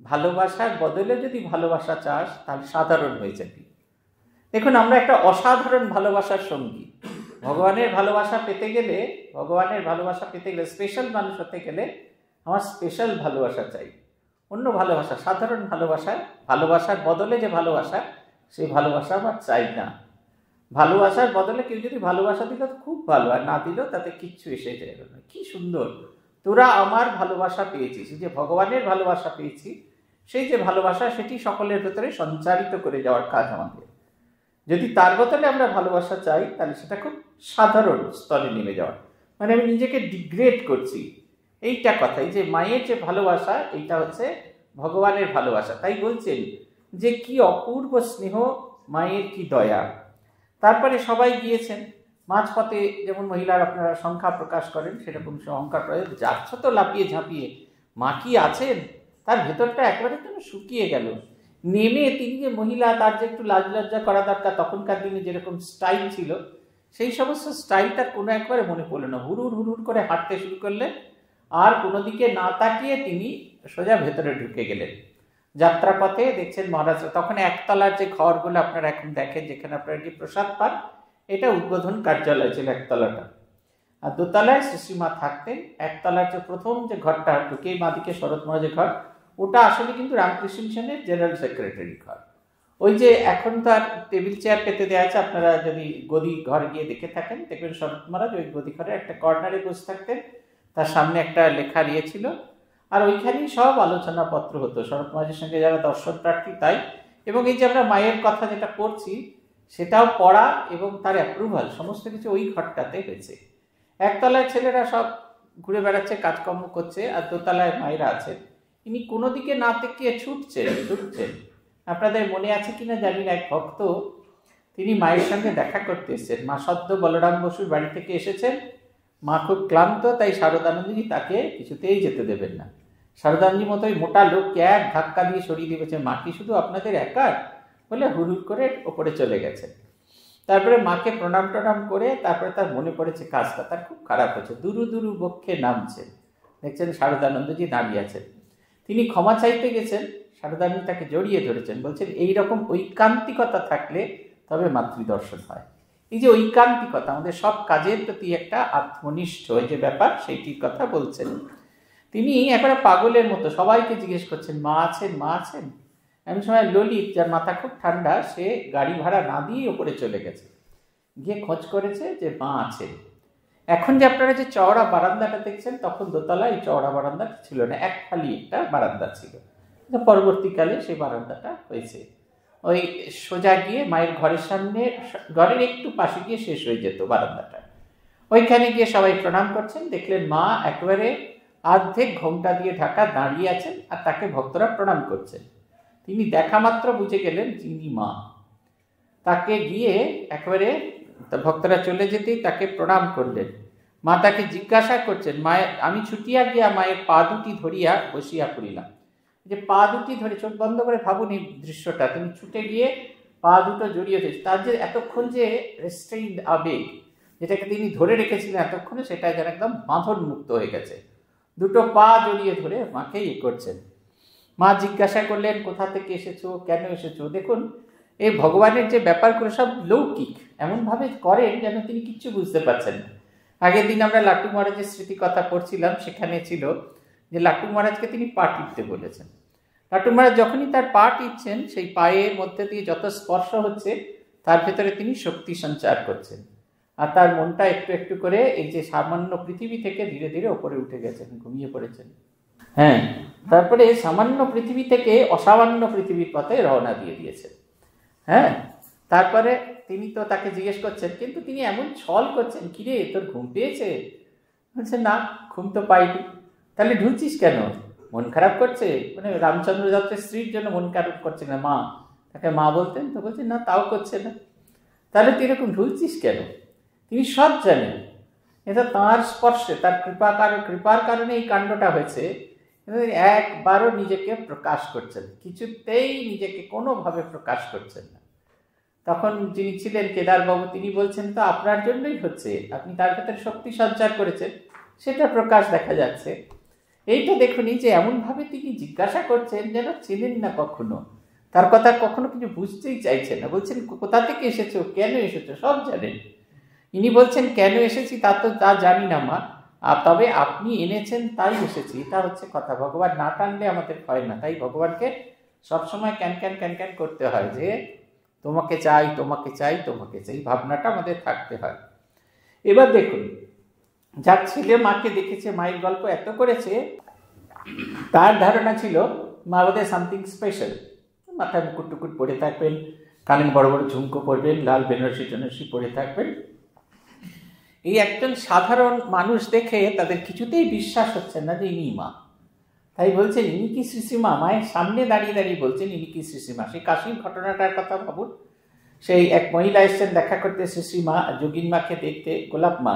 ভালোবাসার বদলে যদি ভালোবাসা চাস তাহলে সাধারণ হয়ে যাবি দেখুন আমরা একটা অসাধারণ ভালোবাসার সঙ্গী ভগবানের ভালোবাসা পেতে গেলে ভগবানের ভালোবাসা পেতে গেলে স্পেশাল মানুষ হতে গেলে আমার স্পেশাল ভালোবাসা চাই অন্য ভালোবাসা সাধারণ ভালোবাসা ভালোবাসার বদলে যে ভালোবাসা সেই ভালোবাসা আমার চাই না ভালোবাসার বদলে কেউ যদি ভালোবাসা দিল তো খুব ভালো আর না দিল তাতে কিচ্ছু এসে যায় না কি সুন্দর তোরা আমার ভালোবাসা পেয়েছিস যে ভগবানের ভালোবাসা পেয়েছি সেই যে ভালোবাসা সেটি সকলের ভেতরে সঞ্চারিত করে যাওয়ার কাজ আমাদের যদি তার বদলে আমরা ভালোবাসা চাই তাহলে সেটা খুব সাধারণ স্তরে নেমে যাওয়া মানে আমি নিজেকে ডিগ্রেড করছি এইটা কথাই যে মায়ের যে ভালোবাসা এইটা হচ্ছে ভগবানের ভালোবাসা তাই বলছেন যে কি অপূর্ব স্নেহ মায়ের কি দয়া তারপরে সবাই গিয়েছেন মাঝপথে যেমন মহিলার আপনারা সংখ্যা প্রকাশ করেন সেরকম সংখ্যা প্রয়োজন প্রয়োগ যাচ্ছ তো লাপিয়ে ঝাঁপিয়ে মা কি আছেন তার ভেতরটা একেবারে যেন শুকিয়ে গেল নেমে তিনি যে মহিলা তার যে একটু লাজ লজ্জা করা দরকার তখনকার দিনে যেরকম স্টাইল ছিল সেই সমস্ত স্টাইল তার কোনো একবারে মনে পড়লো না হুড়ুর হুড়ুর করে হাঁটতে শুরু করলেন আর কোনো দিকে না তাকিয়ে তিনি সোজা ভেতরে ঢুকে গেলেন যাত্রাপথে দেখছেন মহারাজ তখন একতলার যে ঘরগুলো আপনারা এখন দেখেন যেখানে আপনারা যে প্রসাদ পান এটা উদ্বোধন কার্যালয় ছিল একতলাটা আর দোতলায় মা থাকতেন একতলার যে প্রথম যে ঘরটা ঢুকেই মাদিকে শরৎ মহারাজের ঘর ওটা আসলে কিন্তু রামকৃষ্ণ মিশনের জেনারেল সেক্রেটারি ঘর ওই যে এখন তো আর টেবিল চেয়ার পেতে দেওয়া আছে আপনারা যদি গদি ঘর গিয়ে দেখে থাকেন দেখবেন শরৎ মহারাজ ওই গদি ঘরে একটা কর্নারে বসে থাকতেন তার সামনে একটা লেখা ছিল আর ওইখানেই সব আলোচনাপত্র হতো শরৎ মহারাজের সঙ্গে যারা দর্শন প্রার্থী তাই এবং এই যে আমরা মায়ের কথা যেটা পড়ছি সেটাও পড়া এবং তার অ্যাপ্রুভাল সমস্ত কিছু ওই ঘরটাতে হয়েছে একতলায় ছেলেরা সব ঘুরে বেড়াচ্ছে কাজকর্ম করছে আর দোতলায় মায়েরা আছেন তিনি কোনো দিকে না থেকে ছুটছেন ছুটছেন আপনাদের মনে আছে কিনা জানি না এক ভক্ত তিনি মায়ের সঙ্গে দেখা করতে এসেছেন মা সদ্য বলরাম বসুর বাড়ি থেকে এসেছেন মা খুব ক্লান্ত তাই শারদানন্দী তাকে কিছুতেই যেতে দেবেন না শারদানন্দী মতোই মোটা লোককে এক ধাক্কা দিয়ে সরিয়ে দিয়েছে মা কি শুধু আপনাদের একার বলে হুড়হুড় করে ওপরে চলে গেছে তারপরে মাকে প্রণাম টনাম করে তারপরে তার মনে পড়েছে কাজটা তার খুব খারাপ হয়েছে দুরু দুরু বক্ষে নামছে দেখছেন শারদানন্দজি দাঁড়িয়ে আছেন তিনি ক্ষমা চাইতে গেছেন সারদারানী তাকে জড়িয়ে ধরেছেন বলছেন এইরকম ঐকান্তিকতা থাকলে তবে মাতৃদর্শন হয় এই যে ঐকান্তিকতা আমাদের সব কাজের প্রতি একটা আত্মনিষ্ঠ যে ব্যাপার সেইটির কথা বলছেন তিনি একবারে পাগলের মতো সবাইকে জিজ্ঞেস করছেন মা আছেন মা আছেন এমন সময় ললিত যার মাথা খুব ঠান্ডা সে গাড়ি ভাড়া না দিয়ে ওপরে চলে গেছে গিয়ে খোঁজ করেছে যে মা আছেন এখন যে আপনারা যে চওড়া বারান্দাটা দেখছেন তখন দোতলা এই চওড়া বারান্দাটা ছিল না এক খালি একটা বারান্দা ছিল পরবর্তীকালে সেই বারান্দাটা হয়েছে ওই সোজা গিয়ে মায়ের ঘরের সামনে ঘরের একটু পাশে গিয়ে শেষ হয়ে যেত বারান্দাটা ওইখানে গিয়ে সবাই প্রণাম করছেন দেখলেন মা একেবারে আর্ধেক ঘোমটা দিয়ে ঢাকা দাঁড়িয়ে আছেন আর তাকে ভক্তরা প্রণাম করছেন তিনি দেখা মাত্র বুঝে গেলেন যিনি মা তাকে গিয়ে একবারে ভক্তরা চলে যেতেই তাকে প্রণাম করলেন মা তাকে জিজ্ঞাসা করছেন মায়ের আমি ছুটিয়া গিয়া মায়ের পা দুটি ধরিয়া বসিয়া পড়িলাম যে পা দুটি ধরে চোখ বন্ধ করে ভাবুন এই দৃশ্যটা তুমি ছুটে গিয়ে পা দুটো জড়িয়ে ধরেছে তার যে এতক্ষণ যে রেস্ট্রেইন্ড আবেগ যেটাকে তিনি ধরে রেখেছিলেন এতক্ষণে সেটা যেন একদম বাঁধন মুক্ত হয়ে গেছে দুটো পা জড়িয়ে ধরে মাকে ইয়ে করছেন মা জিজ্ঞাসা করলেন কোথা থেকে এসেছো কেন এসেছো দেখুন এই ভগবানের যে ব্যাপারগুলো সব লৌকিক এমনভাবে করেন যেন তিনি কিচ্ছু বুঝতে পারছেন না আগের দিন আমরা লাটু মহারাজের স্মৃতি কথা পড়ছিলাম সেখানে ছিল যে লাটু মহারাজকে তিনি পা টিপতে বলেছেন লাটু মহারাজ যখনই তার পা টিপছেন সেই পায়ের মধ্যে দিয়ে যত স্পর্শ হচ্ছে তার ভেতরে তিনি শক্তি সঞ্চার করছেন আর তার মনটা একটু একটু করে এই যে সামান্য পৃথিবী থেকে ধীরে ধীরে ওপরে উঠে গেছেন ঘুমিয়ে পড়েছেন হ্যাঁ তারপরে সামান্য পৃথিবী থেকে অসামান্য পৃথিবীর পথে রওনা দিয়ে দিয়েছেন হ্যাঁ তারপরে তিনি তো তাকে জিজ্ঞেস করছেন কিন্তু তিনি এমন ছল করছেন কিরে তোর ঘুম পেয়েছে বলছে না ঘুম তো পাইনি তাহলে ঢুলছিস কেন মন খারাপ করছে মানে রামচন্দ্র দত্তের স্ত্রীর জন্য মন খারাপ করছে না মা তাকে মা বলতেন তো বলছে না তাও করছে না তাহলে তুই এরকম ঢুলছিস কেন তিনি সব জানেন এটা তাঁর স্পর্শে তার কৃপা কৃপার কারণে এই কাণ্ডটা হয়েছে একবারও নিজেকে প্রকাশ করছেন কিছুতেই নিজেকে কোনোভাবে প্রকাশ করছেন না তখন যিনি ছিলেন কেদারবাবু তিনি বলছেন তো আপনার জন্যই হচ্ছে আপনি তার ভেতরে শক্তি সঞ্চার করেছেন সেটা প্রকাশ দেখা যাচ্ছে এইটা দেখুনি যে এমনভাবে তিনি জিজ্ঞাসা করছেন যেন চেনেন না কখনো তার কথা কখনো কিছু বুঝতেই চাইছেন না বলছেন কোথা থেকে এসেছো কেন এসেছো সব জানেন ইনি বলছেন কেন এসেছি তা তো তা জানি না মা আর তবে আপনি এনেছেন তাই এসেছি তা হচ্ছে কথা ভগবান না টানলে আমাদের হয় না তাই ভগবানকে সবসময় ক্যান ক্যান ক্যান ক্যান করতে হয় যে তোমাকে চাই তোমাকে চাই তোমাকে চাই ভাবনাটা আমাদের থাকতে হয় এবার দেখুন যার ছেলে মাকে দেখেছে মায়ের গল্প এত করেছে তার ধারণা ছিল মা বোধ সামথিং স্পেশাল মাথায় মুকুট টুকুট পরে থাকবেন কানে বড় বড় ঝুমকো পরবেন লাল বেনারসি টেনারসি পরে থাকবেন এই একজন সাধারণ মানুষ দেখে তাদের কিছুতেই বিশ্বাস হচ্ছে না যে ইনি মা তাই বলছেন ইনি কি শ্রীসীমা মায়ের সামনে দাঁড়িয়ে দাঁড়িয়ে বলছেন ইনি কি শ্রীসীমা সেই কাশির ঘটনাটার কথা ভাবুন সেই এক মহিলা এসছেন দেখা করতে শ্রীসীমা যোগিন মাকে দেখতে গোলাপ মা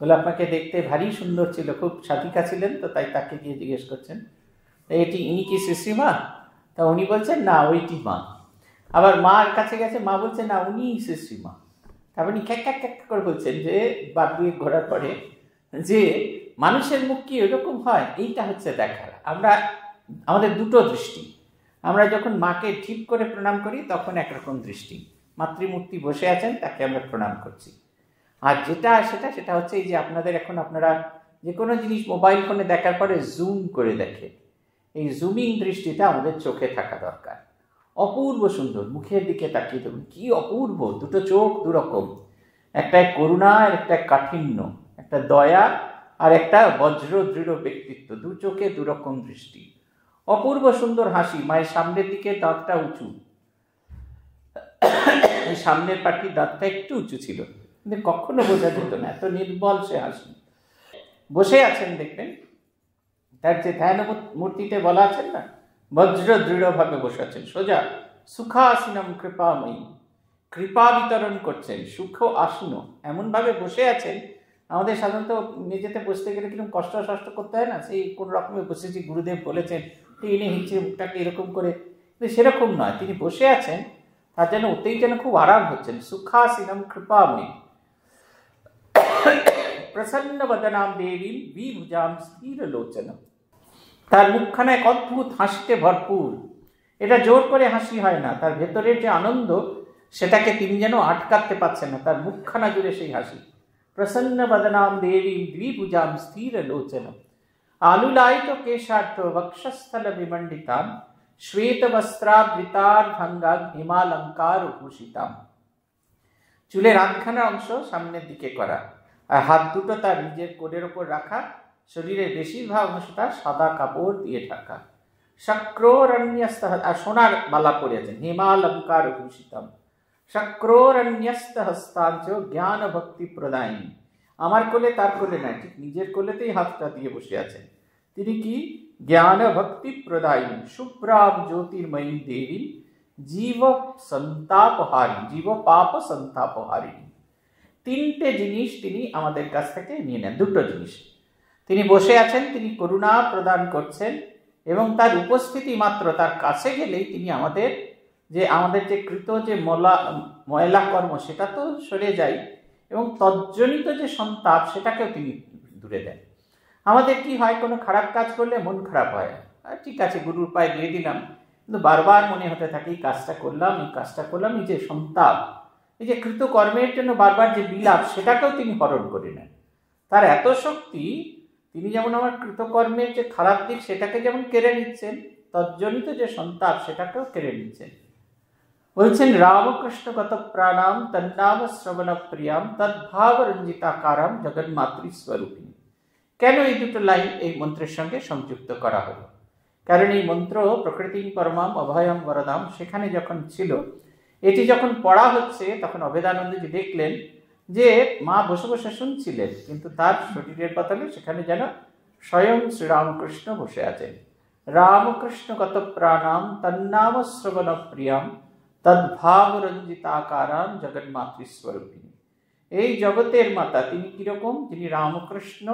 গোলাপ মাকে দেখতে ভারী সুন্দর ছিল খুব সাধিকা ছিলেন তো তাই তাকে গিয়ে জিজ্ঞেস করছেন এটি ইনি কি শ্রীসীমা তা উনি বলছেন না ওইটি মা আবার মার কাছে গেছে মা বলছে না উনি শ্রীসীমা তারপর উনি ক্যাক ক্যাক ক্যাক করে বলছেন যে বাদ দিয়ে ঘোরার পরে যে মানুষের মুখ কি এরকম হয় এইটা হচ্ছে দেখার আমরা আমাদের দুটো দৃষ্টি আমরা যখন মাকে ঠিক করে প্রণাম করি তখন একরকম দৃষ্টি মাতৃমূর্তি বসে আছেন তাকে আমরা প্রণাম করছি আর যেটা সেটা সেটা হচ্ছে এই যে আপনাদের এখন আপনারা যে কোনো জিনিস মোবাইল ফোনে দেখার পরে জুম করে দেখে এই জুমিং দৃষ্টিটা আমাদের চোখে থাকা দরকার অপূর্ব সুন্দর মুখের দিকে তাকিয়ে দেখুন কী অপূর্ব দুটো চোখ দুরকম একটা করুণা আর একটা কাঠিন্য একটা দয়া আর একটা বজ্র দৃঢ় ব্যক্তিত্ব দু চোখে দুরকম দৃষ্টি অপূর্ব সুন্দর হাসি মায়ের সামনের দিকে দাঁতটা উঁচু সামনের পাটির দাঁতটা একটু উঁচু ছিল কিন্তু কখনো বোঝা যেত না এত নির্বল সে হাসি বসে আছেন দেখবেন তার যে ধ্যান মূর্তিতে বলা আছেন না বজ্র দৃঢ়ভাবে বসে আছেন সোজা পাওয়া কৃপাময়ী কৃপা বিতরণ করছেন সুখ আসন এমনভাবে বসে আছেন আমাদের সাধারণত নিজেতে বসতে গেলে কিরকম কষ্ট সষ্ট করতে হয় না সেই কোন রকমে বসেছি গুরুদেব বলেছেন তিনি হিঁচড়ে মুখটাকে এরকম করে কিন্তু সেরকম নয় তিনি বসে আছেন তার জন্য ওতেই যেন খুব আরাম হচ্ছেন সুখাসীনম মে প্রসন্ন বদনাম দেবী বিভুজাম স্থির লোচন তার মুখখানা এক অদ্ভুত হাসিতে ভরপুর এটা জোর করে হাসি হয় না তার ভেতরের যে আনন্দ সেটাকে তিনি যেন আটকাতে পারছেন না তার মুখখানা জুড়ে সেই হাসি प्रसन्नवदनां देवीं द्विभुजां स्थिरलोचनम् आलुलायितकेशार्थवक्षस्थलविमण्डितां শ্বেতবস্ত্রাবৃতার্ভাঙ্গাং হিমালঙ্কার ভূষিতাম চুলের আধখানা অংশ সামনের দিকে করা আর হাত দুটো তার নিজের কোডের ওপর রাখা শরীরের বেশিরভাগ অংশটা সাদা কাপড় দিয়ে ঢাকা শক্ররণ্যস্ত আর সোনার মালা পরে আছেন হিমালঙ্কার ভূষিতাম সক্রোরণ্যস্ত হস্তাঞ্চ জ্ঞান ভক্তি প্রদায়ী আমার কোলে তার কোলে নাই ঠিক নিজের কোলেতেই হাতটা দিয়ে বসে আছেন তিনি কি জ্ঞান ভক্তি প্রদায়ী সুপ্রাম জ্যোতির্ময়ী দেবী জীব সন্তাপহারী জীব পাপ সন্তাপহারী তিনটে জিনিস তিনি আমাদের কাছ থেকে নিয়ে নেন দুটো জিনিস তিনি বসে আছেন তিনি করুণা প্রদান করছেন এবং তার উপস্থিতি মাত্র তার কাছে গেলেই তিনি আমাদের যে আমাদের যে কৃত যে মলা ময়লা কর্ম সেটা তো সরে যায় এবং তজ্জনিত যে সন্তাপ সেটাকেও তিনি দূরে দেন আমাদের কি হয় কোনো খারাপ কাজ করলে মন খারাপ হয় ঠিক আছে গুরুর পায়ে দিয়ে দিলাম কিন্তু বারবার মনে হতে থাকে এই কাজটা করলাম এই কাজটা করলাম এই যে সন্তাপ এই যে কৃতকর্মের জন্য বারবার যে বিলাপ সেটাকেও তিনি হরণ করে নেন তার এত শক্তি তিনি যেমন আমার কৃতকর্মের যে খারাপ দিক সেটাকে যেমন কেড়ে নিচ্ছেন তজ্জনিত যে সন্তাপ সেটাকেও কেড়ে নিচ্ছেন বলছেন রামকৃষ্ণ কত প্রাণাম তন্নাম শ্রবণ প্রিয়াম কারাম রঞ্জিতাকারাম মাতৃ স্বরূপী কেন এই দুটো লাইন এই মন্ত্রের সঙ্গে সংযুক্ত করা হলো কারণ এই মন্ত্র প্রকৃতি পরমাম অভয়ম বরদাম সেখানে যখন ছিল এটি যখন পড়া হচ্ছে তখন অভেদানন্দজি দেখলেন যে মা বসে বসে শুনছিলেন কিন্তু তার শরীরের বদলে সেখানে যেন স্বয়ং শ্রীরামকৃষ্ণ বসে আছেন রামকৃষ্ণ কত প্রাণাম তন্নাম শ্রবণ প্রিয়াম তদ্ভাব জগৎ জগন্মাতৃস্বরূপিণী এই জগতের মাতা তিনি কীরকম তিনি রামকৃষ্ণ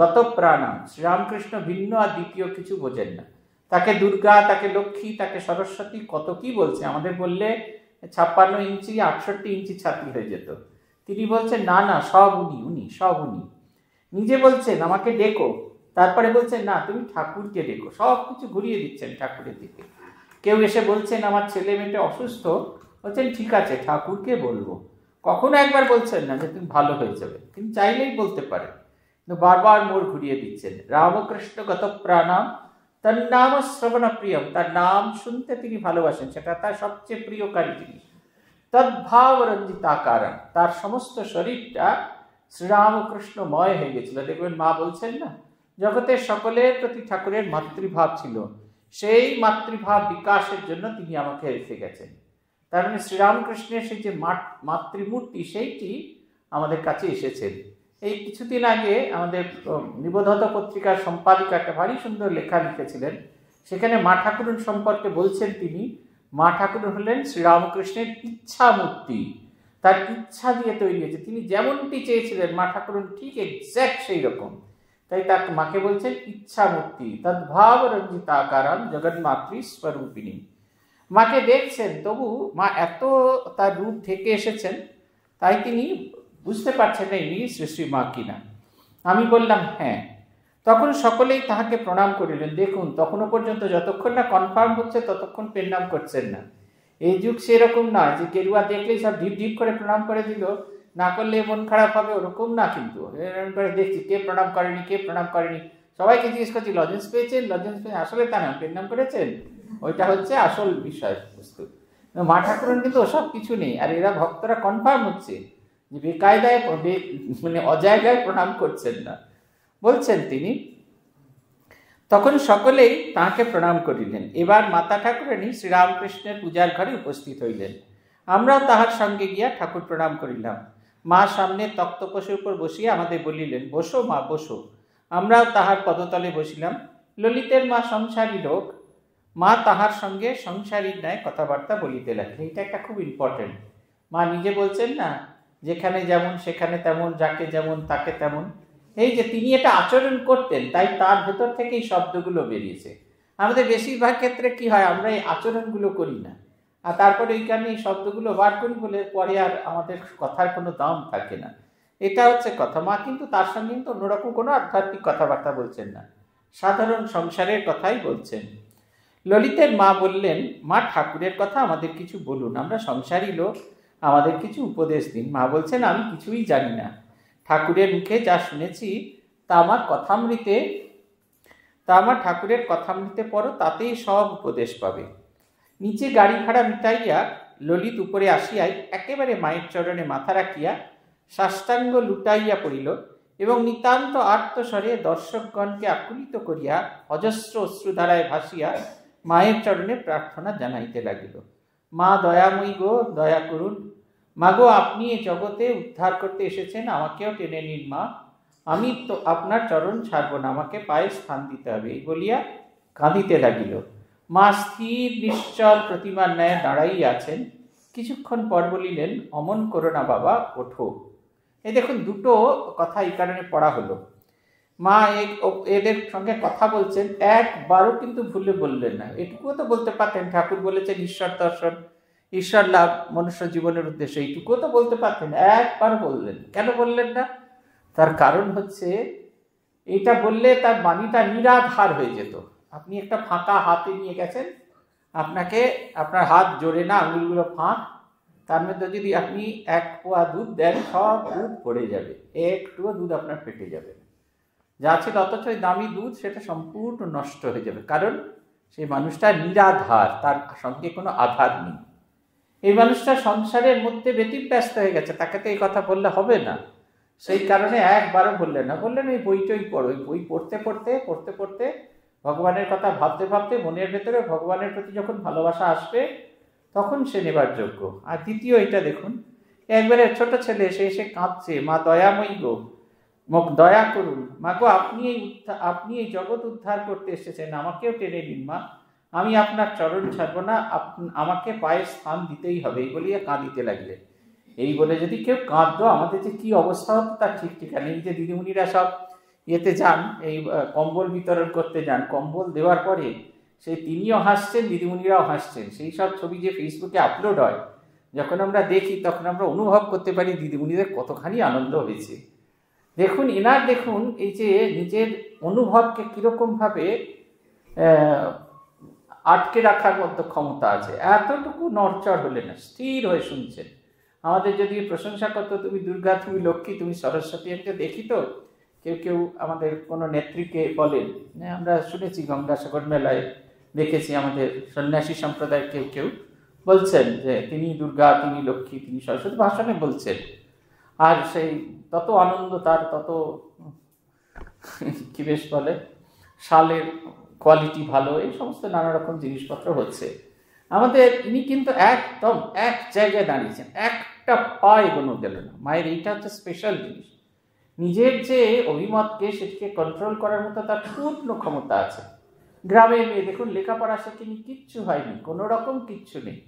গতপ্রাণাম শ্রীরামকৃষ্ণ ভিন্ন আর দ্বিতীয় কিছু বোঝেন না তাকে দুর্গা তাকে লক্ষ্মী তাকে সরস্বতী কত কি বলছে আমাদের বললে ছাপ্পান্ন ইঞ্চি আটষট্টি ইঞ্চি ছাতি হয়ে যেত তিনি বলছেন না না সব উনি উনি সব উনি নিজে বলছেন আমাকে ডেকো তারপরে বলছেন না তুমি ঠাকুরকে ডেকো সব কিছু ঘুরিয়ে দিচ্ছেন ঠাকুরের দিকে কেউ এসে বলছেন আমার ছেলে মেয়েটা অসুস্থ বলছেন ঠিক আছে ঠাকুরকে বলবো কখনো একবার বলছেন না যে তুমি ভালো হয়ে যাবে তুমি চাইলেই বলতে পারে কিন্তু বারবার মোর ঘুরিয়ে দিচ্ছেন রামকৃষ্ণ গত প্রাণাম তার নাম শ্রবণ প্রিয়ম তার নাম শুনতে তিনি ভালোবাসেন সেটা তার সবচেয়ে প্রিয়কারী জিনিস তদ্ভাব রঞ্জিতা কারণ তার সমস্ত শরীরটা শ্রীরামকৃষ্ণময় হয়ে গেছিল দেখবেন মা বলছেন না জগতের সকলের প্রতি ঠাকুরের মাতৃভাব ছিল সেই মাতৃভাব বিকাশের জন্য তিনি আমাকে রেখে গেছেন তার মানে শ্রীরামকৃষ্ণের সেই যে মাতৃমূর্তি সেইটি আমাদের কাছে এসেছেন এই কিছুদিন আগে আমাদের নিবোধত পত্রিকার সম্পাদিকা একটা ভারী সুন্দর লেখা লিখেছিলেন সেখানে মা ঠাকুরুন সম্পর্কে বলছেন তিনি মা ঠাকুরুন হলেন শ্রীরামকৃষ্ণের ইচ্ছা মূর্তি তার ইচ্ছা দিয়ে তৈরি হয়েছে তিনি যেমনটি চেয়েছিলেন মা ঠাকুরুন ঠিক এক্স্যাক্ট সেই রকম তাই তার মাকে বলছেন ইচ্ছা মুক্তি তদ্ভাব রঞ্জিতা কারণ জগন্মাতৃ স্বরূপিণী মাকে দেখছেন তবু মা এত তার রূপ থেকে এসেছেন তাই তিনি বুঝতে পারছেন না ইনি শ্রী মা কিনা আমি বললাম হ্যাঁ তখন সকলেই তাহাকে প্রণাম করিলেন দেখুন তখনও পর্যন্ত যতক্ষণ না কনফার্ম হচ্ছে ততক্ষণ প্রণাম করছেন না এই যুগ সেরকম নয় যে কেরুয়া দেখলেই সব ঢিপ ঢিপ করে প্রণাম করে দিল না করলে মন খারাপ হবে ওরকম না কিন্তু এরকম করে দেখছি কে প্রণাম করেনি কে প্রণাম করেনি সবাইকে জিজ্ঞেস করছি লজেন্স পেয়েছেন লজেন্স পেয়ে আসলে তা না প্রণাম করেছেন ওইটা হচ্ছে আসল বিষয়বস্তু মা ঠাকুরের কিন্তু ওসব কিছু নেই আর এরা ভক্তরা কনফার্ম হচ্ছে যে বেকায়দায় মানে অজায়গায় প্রণাম করছেন না বলছেন তিনি তখন সকলেই তাকে প্রণাম করিলেন এবার মাতা ঠাকুরানী শ্রীরামকৃষ্ণের পূজার ঘরে উপস্থিত হইলেন আমরা তাহার সঙ্গে গিয়া ঠাকুর প্রণাম করিলাম মা সামনে তক্তপোষের উপর বসিয়ে আমাদের বলিলেন বসো মা বসো আমরাও তাহার পদতলে বসিলাম ললিতের মা সংসারী লোক মা তাহার সঙ্গে সংসারীর ন্যায় কথাবার্তা বলিতে লাগলেন এটা একটা খুব ইম্পর্টেন্ট মা নিজে বলছেন না যেখানে যেমন সেখানে তেমন যাকে যেমন তাকে তেমন এই যে তিনি এটা আচরণ করতেন তাই তার ভেতর থেকেই শব্দগুলো বেরিয়েছে আমাদের বেশিরভাগ ক্ষেত্রে কি হয় আমরা এই আচরণগুলো করি না আর তারপরে ওইখানে এই শব্দগুলো বার করি বলে পরে আর আমাদের কথার কোনো দাম থাকে না এটা হচ্ছে কথা মা কিন্তু তার সঙ্গে কিন্তু অন্যরকম কোনো আধ্যাত্মিক কথাবার্তা বলছেন না সাধারণ সংসারের কথাই বলছেন ললিতের মা বললেন মা ঠাকুরের কথা আমাদের কিছু বলুন আমরা সংসারী লোক আমাদের কিছু উপদেশ দিন মা বলছেন আমি কিছুই জানি না ঠাকুরের মুখে যা শুনেছি তা আমার কথামৃতে তা আমার ঠাকুরের কথামৃতে পড়ো তাতেই সব উপদেশ পাবে নিচে গাড়ি ভাড়া মিটাইয়া ললিত উপরে আসিয়াই একেবারে মায়ের চরণে মাথা রাখিয়া সাষ্টাঙ্গ লুটাইয়া পড়িল এবং নিতান্ত আত্মস্বরে দর্শকগণকে আকুলিত করিয়া অজস্র অশ্রুধারায় ভাসিয়া মায়ের চরণে প্রার্থনা জানাইতে লাগিল মা দয়াময়ী গো দয়া করুন মা গো আপনি এ জগতে উদ্ধার করতে এসেছেন আমাকেও টেনে নিন মা আমি তো আপনার চরণ ছাড়ব না আমাকে পায়ে স্থান দিতে হবে এই বলিয়া কাঁদিতে লাগিল মা স্থির নিশ্চল প্রতিমার ন্যায় দাঁড়াই আছেন কিছুক্ষণ পর বলিলেন অমন করো না বাবা ওঠো এ দেখুন দুটো কথা এই কারণে পড়া হলো মা এদের সঙ্গে কথা বলছেন একবারও কিন্তু ভুলে বললেন না এটুকুও তো বলতে পারতেন ঠাকুর বলেছেন ঈশ্বর দর্শন ঈশ্বর লাভ মনুষ্য জীবনের উদ্দেশ্যে এইটুকুও তো বলতে পারতেন একবার বললেন কেন বললেন না তার কারণ হচ্ছে এটা বললে তার বাণীটা নিরাধার হয়ে যেত আপনি একটা ফাঁকা হাতে নিয়ে গেছেন আপনাকে আপনার হাত জোরে না আঙুলগুলো ফাঁক তার মধ্যে যদি আপনি এক পোয়া দুধ দেন সব দুধ পড়ে যাবে একটুও দুধ আপনার ফেটে যাবে যা ছিল অথচ ওই দামি দুধ সেটা সম্পূর্ণ নষ্ট হয়ে যাবে কারণ সেই মানুষটা নিরাধার তার সঙ্গে কোনো আধার নেই এই মানুষটা সংসারের মধ্যে ব্যতিব্যস্ত হয়ে গেছে তাকে তো এই কথা বললে হবে না সেই কারণে একবারও বললেন না বললেন ওই বইটই পড়ো ওই বই পড়তে পড়তে পড়তে পড়তে ভগবানের কথা ভাবতে ভাবতে মনের ভেতরে ভগবানের প্রতি যখন ভালোবাসা আসবে তখন সে নেবার যোগ্য আর তৃতীয় এটা দেখুন একবারে ছোট ছেলে সে এসে কাঁদছে মা দয়াময়ী গো মোক দয়া করুন মা গো আপনি এই উদ্ধার আপনি এই জগৎ উদ্ধার করতে এসেছেন আমাকেও টেনে নিন মা আমি আপনার চরণ ছাড়ব না আমাকে পায়ে স্থান দিতেই হবে এই বলিয়া কাঁদিতে লাগলে এই বলে যদি কেউ কাঁদতো আমাদের যে কী অবস্থা হতো তার ঠিক ঠিকানা এই যে দিদিমণিরা সব ইয়েতে যান এই কম্বল বিতরণ করতে যান কম্বল দেওয়ার পরে সেই তিনিও হাসছেন দিদিমণিরাও হাসছেন সেই সব ছবি যে ফেসবুকে আপলোড হয় যখন আমরা দেখি তখন আমরা অনুভব করতে পারি দিদিমণিদের কতখানি আনন্দ হয়েছে দেখুন এনার দেখুন এই যে নিজের অনুভবকে কীরকমভাবে আটকে রাখার মতো ক্ষমতা আছে এতটুকু নড়চড় হলে না স্থির হয়ে শুনছেন আমাদের যদি প্রশংসা করতো তুমি দুর্গা তুমি লক্ষ্মী তুমি সরস্বতী আমি দেখি তো কেউ কেউ আমাদের কোনো নেত্রীকে বলেন হ্যাঁ, আমরা শুনেছি গঙ্গাসাগর মেলায় দেখেছি আমাদের সন্ন্যাসী সম্প্রদায়ের কেউ কেউ বলছেন যে তিনি দুর্গা তিনি লক্ষ্মী তিনি সরস্বতী ভাষণে বলছেন আর সেই তত আনন্দ তার তত কি বেশ বলে শালের কোয়ালিটি ভালো এই সমস্ত নানা রকম জিনিসপত্র হচ্ছে আমাদের ইনি কিন্তু একদম এক জায়গায় দাঁড়িয়েছেন একটা পায় এগোনো গেল না মায়ের এইটা হচ্ছে স্পেশাল জিনিস নিজের যে অভিমতকে সেটিকে কন্ট্রোল করার মতো তার পূর্ণ ক্ষমতা আছে গ্রামে মেয়ে দেখুন লেখাপড়া শেখেনি কিচ্ছু হয়নি কোনো রকম কিচ্ছু নেই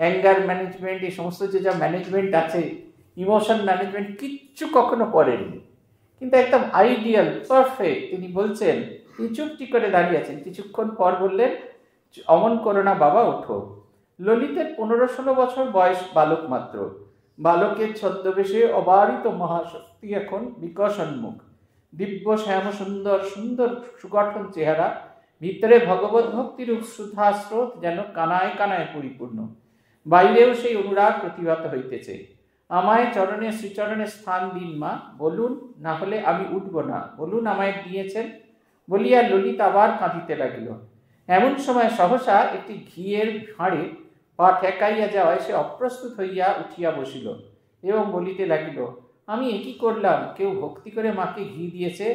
অ্যাঙ্গার ম্যানেজমেন্ট এই সমস্ত যে যা ম্যানেজমেন্ট আছে ইমোশন ম্যানেজমেন্ট কিচ্ছু কখনো করেননি কিন্তু একদম আইডিয়াল পারফেক্ট তিনি বলছেন তিনি চুপটি করে দাঁড়িয়ে আছেন কিছুক্ষণ পর বললেন অমন করো না বাবা ওঠো ললিতের পনেরো ষোলো বছর বয়স বালক মাত্র বালকের ছদ্মবেশে অবারিত মহাশক্তি এখন বিকশন্মুখ দিব্য শ্যাম সুন্দর সুন্দর সুগঠন চেহারা ভিতরে ভগবত ভক্তির স্রোত যেন কানায় কানায় পরিপূর্ণ বাইরেও সেই অনুরাগ প্রতিভাত হইতেছে আমায় চরণে শ্রীচরণে স্থান দিন মা বলুন না হলে আমি উঠব না বলুন আমায় দিয়েছেন বলিয়া ললিত আবার কাঁদিতে লাগিল এমন সময় সহসা একটি ঘিয়ের ভাঁড়ে পা ঠেকাইয়া যাওয়ায় সে অপ্রস্তুত হইয়া উঠিয়া বসিল এবং বলিতে লাগিল আমি একই করলাম কেউ ভক্তি করে মাকে ঘি দিয়েছে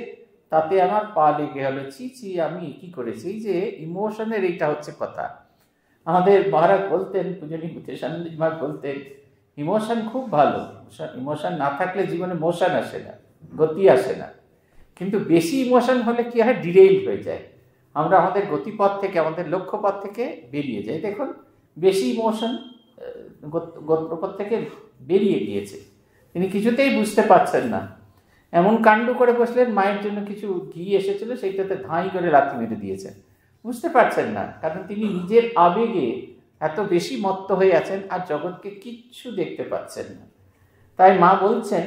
তাতে আমার পা লেগে হলো ছি ছি আমি একই কি করেছি যে ইমোশনের এইটা হচ্ছে কথা আমাদের মহারাজ বলতেন পুজনী মুথেশানন্দী মহারাজ বলতেন ইমোশন খুব ভালো ইমোশন না থাকলে জীবনে মোশন আসে না গতি আসে না কিন্তু বেশি ইমোশন হলে কি হয় ডিরেইল হয়ে যায় আমরা আমাদের গতিপথ থেকে আমাদের লক্ষ্যপথ থেকে বেরিয়ে যাই দেখুন বেশি ইমোশন গোত্রপথ থেকে বেরিয়ে গিয়েছে তিনি কিছুতেই বুঝতে পারছেন না এমন কাণ্ড করে বসলেন মায়ের জন্য কিছু ঘি এসেছিল সেইটাতে ধাঁই করে লাথি মেরে দিয়েছেন বুঝতে পারছেন না কারণ তিনি নিজের আবেগে এত বেশি মত্ত হয়ে আছেন আর জগৎকে কিচ্ছু দেখতে পাচ্ছেন না তাই মা বলছেন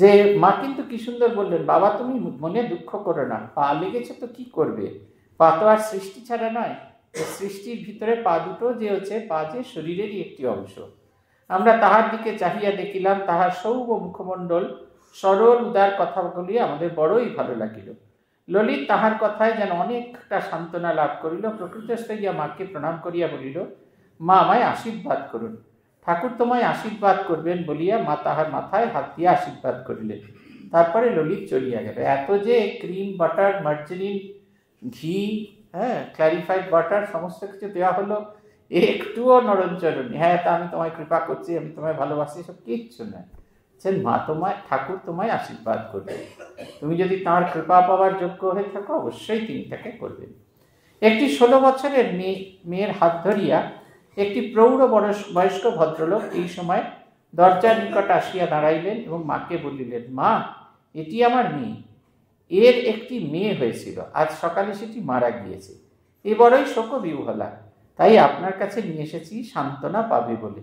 যে মা কিন্তু কি সুন্দর বললেন বাবা তুমি মনে দুঃখ করো না পা লেগেছে তো কি করবে পা তো আর সৃষ্টি ছাড়া নয় সৃষ্টির ভিতরে পা দুটো যে হচ্ছে পা যে শরীরেরই একটি অংশ আমরা তাহার দিকে চাহিয়া দেখিলাম তাহার সৌব মুখমণ্ডল সরল উদার কথাগুলি আমাদের বড়ই ভালো লাগিল ললিত তাহার কথায় যেন অনেকটা সান্ত্বনা লাভ করিল প্রকৃতস্থ গিয়া মাকে প্রণাম করিয়া বলিল মা আমায় আশীর্বাদ করুন ঠাকুর তোমায় আশীর্বাদ করবেন বলিয়া মা তাহার মাথায় হাত দিয়ে আশীর্বাদ করিলেন তারপরে ললিত চলিয়া গেল এত যে ক্রিম বাটার মার্জারিন ঘি হ্যাঁ ক্ল্যারিফাইড বাটার সমস্ত কিছু দেওয়া হলো একটুও নরম নরমচরণী হ্যাঁ তা আমি তোমায় কৃপা করছি আমি তোমায় ভালোবাসি সব কিচ্ছু না সে আচ্ছা, মা তোমায় ঠাকুর তোমায় আশীর্বাদ করবে তুমি যদি তাঁর কৃপা পাওয়ার যোগ্য হয়ে থাকো অবশ্যই তিনি তাকে করবেন একটি ষোলো বছরের মেয়ে মেয়ের হাত ধরিয়া একটি প্রৌঢ় বয়স বয়স্ক ভদ্রলোক এই সময় দরজার নিকট আসিয়া দাঁড়াইলেন এবং মাকে বলিলেন মা এটি আমার মেয়ে এর একটি মেয়ে হয়েছিল আজ সকালে সেটি মারা গিয়েছে এ বড়ই বিহলা তাই আপনার কাছে নিয়ে এসেছি সান্ত্বনা পাবে বলে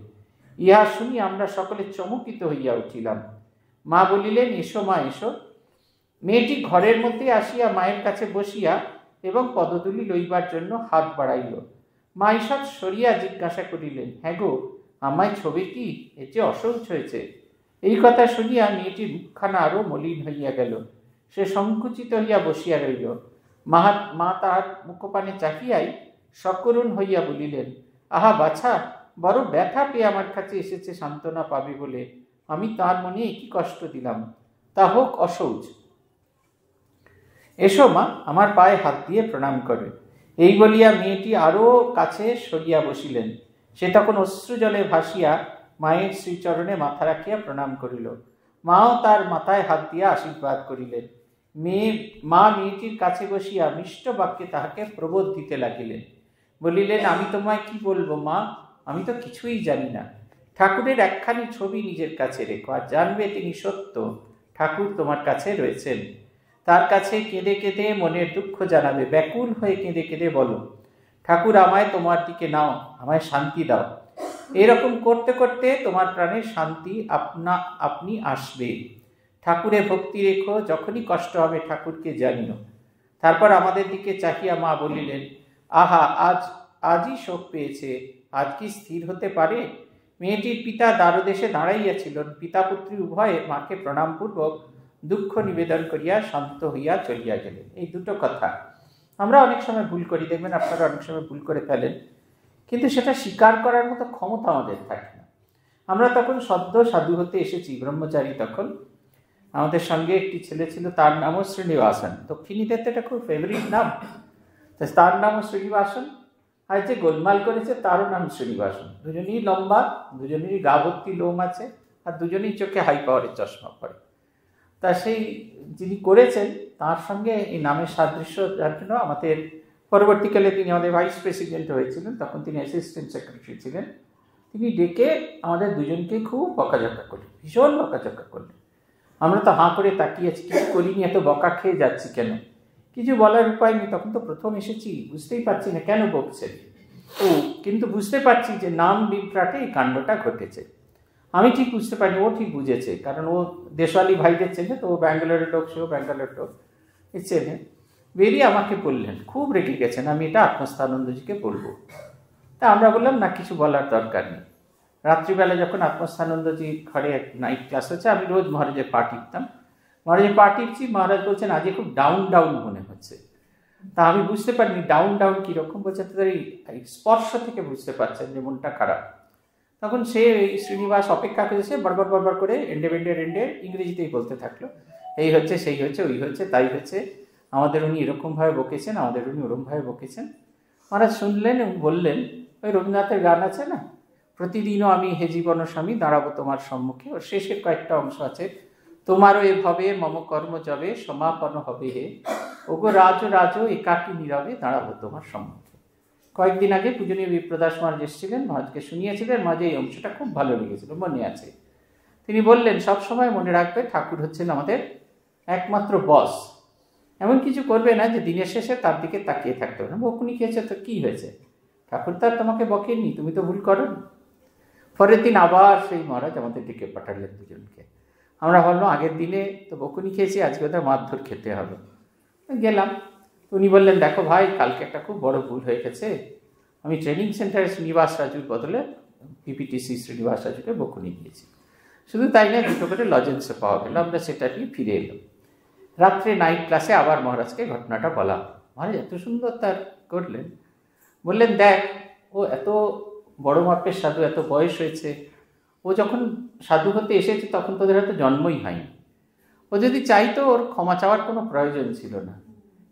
ইহা শুনি আমরা সকলে চমকিত হইয়া উঠিলাম মা বলিলেন এসো মা এসো মেয়েটি ঘরের মধ্যে আসিয়া মায়ের কাছে বসিয়া এবং পদতুলি লইবার জন্য হাত বাড়াইল মা ঈশ্বর সরিয়া জিজ্ঞাসা করিলেন হ্যাঁ গো আমায় ছবি কি এ যে অসৌচ হয়েছে এই কথা শুনিয়া মেয়েটির মুখখানা আরও মলিন হইয়া গেল সে সংকুচিত হইয়া বসিয়া রইল মাহাত মা তাহার মুখপানে চাহিয়াই সকরুণ হইয়া বলিলেন আহা বাছা বড় ব্যথা পেয়ে আমার কাছে এসেছে সান্ত্বনা পাবে বলে আমি তার মনে একই কষ্ট দিলাম তা হোক অসৌজ এসো মা আমার পায়ে হাত দিয়ে প্রণাম করে এই বলিয়া মেয়েটি আরও কাছে সরিয়া বসিলেন সে তখন অশ্রু জলে ভাসিয়া মায়ের শ্রীচরণে মাথা রাখিয়া প্রণাম করিল মাও তার মাথায় হাত দিয়া আশীর্বাদ করিলেন মেয়ে মা মেয়েটির কাছে বসিয়া মিষ্ট বাক্যে তাহাকে প্রবোধ দিতে লাগিলেন বলিলেন আমি তোমায় কি বলবো মা আমি তো কিছুই জানি না ঠাকুরের একখানি ছবি নিজের কাছে রেখো আর জানবে তিনি সত্য ঠাকুর তোমার কাছে রয়েছেন তার কাছে কেঁদে কেঁদে মনের দুঃখ জানাবে ব্যাকুল হয়ে কেঁদে কেঁদে বলো ঠাকুর আমায় তোমার দিকে নাও আমায় শান্তি দাও এরকম করতে করতে তোমার প্রাণে শান্তি আপনা আপনি আসবে ঠাকুরে ভক্তি রেখো যখনই কষ্ট হবে ঠাকুরকে জানিও তারপর আমাদের দিকে চাহিয়া মা বলিলেন আহা আজ আজই শোক পেয়েছে আজ কি স্থির হতে পারে মেয়েটির পিতা দ্বারদেশে দাঁড়াইয়াছিলেন পিতা পুত্রী উভয়ে মাকে প্রণামপূর্বক দুঃখ নিবেদন করিয়া শান্ত হইয়া চলিয়া গেলেন এই দুটো কথা আমরা অনেক সময় ভুল করি দেখবেন আপনারা অনেক সময় ভুল করে ফেলেন কিন্তু সেটা স্বীকার করার মতো ক্ষমতা আমাদের থাকে না আমরা তখন সদ্য সাধু হতে এসেছি ব্রহ্মচারী তখন আমাদের সঙ্গে একটি ছেলে ছিল তার নামও শ্রীনিবাসন দক্ষিণীদের তো এটা খুব ফেভারিট নাম তার নামও শ্রীনিবাসন আর যে গোলমাল করেছে তারও নাম শ্রীনিবাসন দুজনেই লম্বা দুজনেরই গাভর্তি লোম আছে আর দুজনেই চোখে হাই পাওয়ারের চশমা পড়ে তা সেই যিনি করেছেন তার সঙ্গে এই নামের সাদৃশ্য যার জন্য আমাদের পরবর্তীকালে তিনি আমাদের ভাইস প্রেসিডেন্ট হয়েছিলেন তখন তিনি অ্যাসিস্ট্যান্ট সেক্রেটারি ছিলেন তিনি ডেকে আমাদের দুজনকে খুব বকাঝকা করলেন ভীষণ বকাঝকা করলেন আমরা তো হাঁ করে তাকিয়ে আছি কিছু করিনি এত বকা খেয়ে যাচ্ছি কেন কিছু বলার উপায় নেই তখন তো প্রথম এসেছি বুঝতেই পারছি না কেন বকছেন ও কিন্তু বুঝতে পারছি যে নাম বিভ্রাটে এই কাণ্ডটা ঘটেছে আমি ঠিক বুঝতে পারিনি ও ঠিক বুঝেছে কারণ ও দেশওয়ালি ভাইদের চেনে তো ও ব্যাঙ্গালোরের লোক সেও ব্যাঙ্গালোর লোক চেনে বেরিয়ে আমাকে বললেন খুব রেগে গেছেন আমি এটা আত্মস্থানন্দজিকে বলবো তা আমরা বললাম না কিছু বলার দরকার নেই রাত্রিবেলা যখন আত্মস্থানন্দজি ঘরে নাইট ক্লাস হচ্ছে আমি রোজ মহারাজের পা টিপতাম মহারাজের পা টিপছি মহারাজ বলছেন আজকে খুব ডাউন ডাউন মনে হচ্ছে তা আমি বুঝতে পারিনি ডাউন ডাউন কীরকম বলছে তাদের এই স্পর্শ থেকে বুঝতে পারছেন যে মনটা খারাপ তখন সে শ্রীনিবাস অপেক্ষা করেছে বরবর বরবার করে এন্ডে বেন্ডে রেন্ডে ইংরেজিতেই বলতে থাকলো এই হচ্ছে সেই হচ্ছে ওই হচ্ছে তাই হচ্ছে আমাদের উনি এরকমভাবে বকেছেন আমাদের উনি ওরকমভাবে বকেছেন মহারাজ শুনলেন এবং বললেন ওই রবীন্দ্রনাথের গান আছে না প্রতিদিনও আমি হে জীবন স্বামী দাঁড়াবো তোমার সম্মুখে ও শেষের কয়েকটা অংশ আছে তোমারও এভাবে মম কর্ম যাবে সমাপন হবে হে ওগো রাজ রাজ একাকি নীরবে দাঁড়াবো তোমার সম্মুখে কয়েকদিন আগে পূজনীয় বিপ্রদাস মহারাজ এসেছিলেন মহাজকে শুনিয়েছিলেন মাঝে এই অংশটা খুব ভালো লেগেছিল মনে আছে তিনি বললেন সবসময় মনে রাখবে ঠাকুর হচ্ছেন আমাদের একমাত্র বস এমন কিছু করবে না যে দিনের শেষে তার দিকে তাকিয়ে থাকতে হবে না বকুনি খেয়েছে তো কী হয়েছে ঠাকুর তার তোমাকে বকেননি তুমি তো ভুল করো পরের দিন আবার সেই মহারাজ আমাদের ডেকে পাঠালেন দুজনকে আমরা ভাবলাম আগের দিনে তো বকুনি খেয়েছি আজকে ওদের মারধর খেতে হবে গেলাম উনি বললেন দেখো ভাই কালকে একটা খুব বড় ভুল হয়ে গেছে আমি ট্রেনিং সেন্টারে শ্রীনিবাস রাজুর বদলে পিপিটিসি শ্রীনিবাস রাজুকে বকুনি দিয়েছি শুধু তাই না দুটো করে লজেন্সে পাওয়া গেল আমরা সেটা নিয়ে ফিরে এলাম রাত্রে নাইট ক্লাসে আবার মহারাজকে ঘটনাটা বলা মহারাজ এত সুন্দর তার করলেন বললেন দেখ ও এত বড় মাপের সাধু এত বয়স হয়েছে ও যখন সাধু হতে এসেছে তখন তোদের হয়তো জন্মই হয়নি ও যদি চাইতো ওর ক্ষমা চাওয়ার কোনো প্রয়োজন ছিল না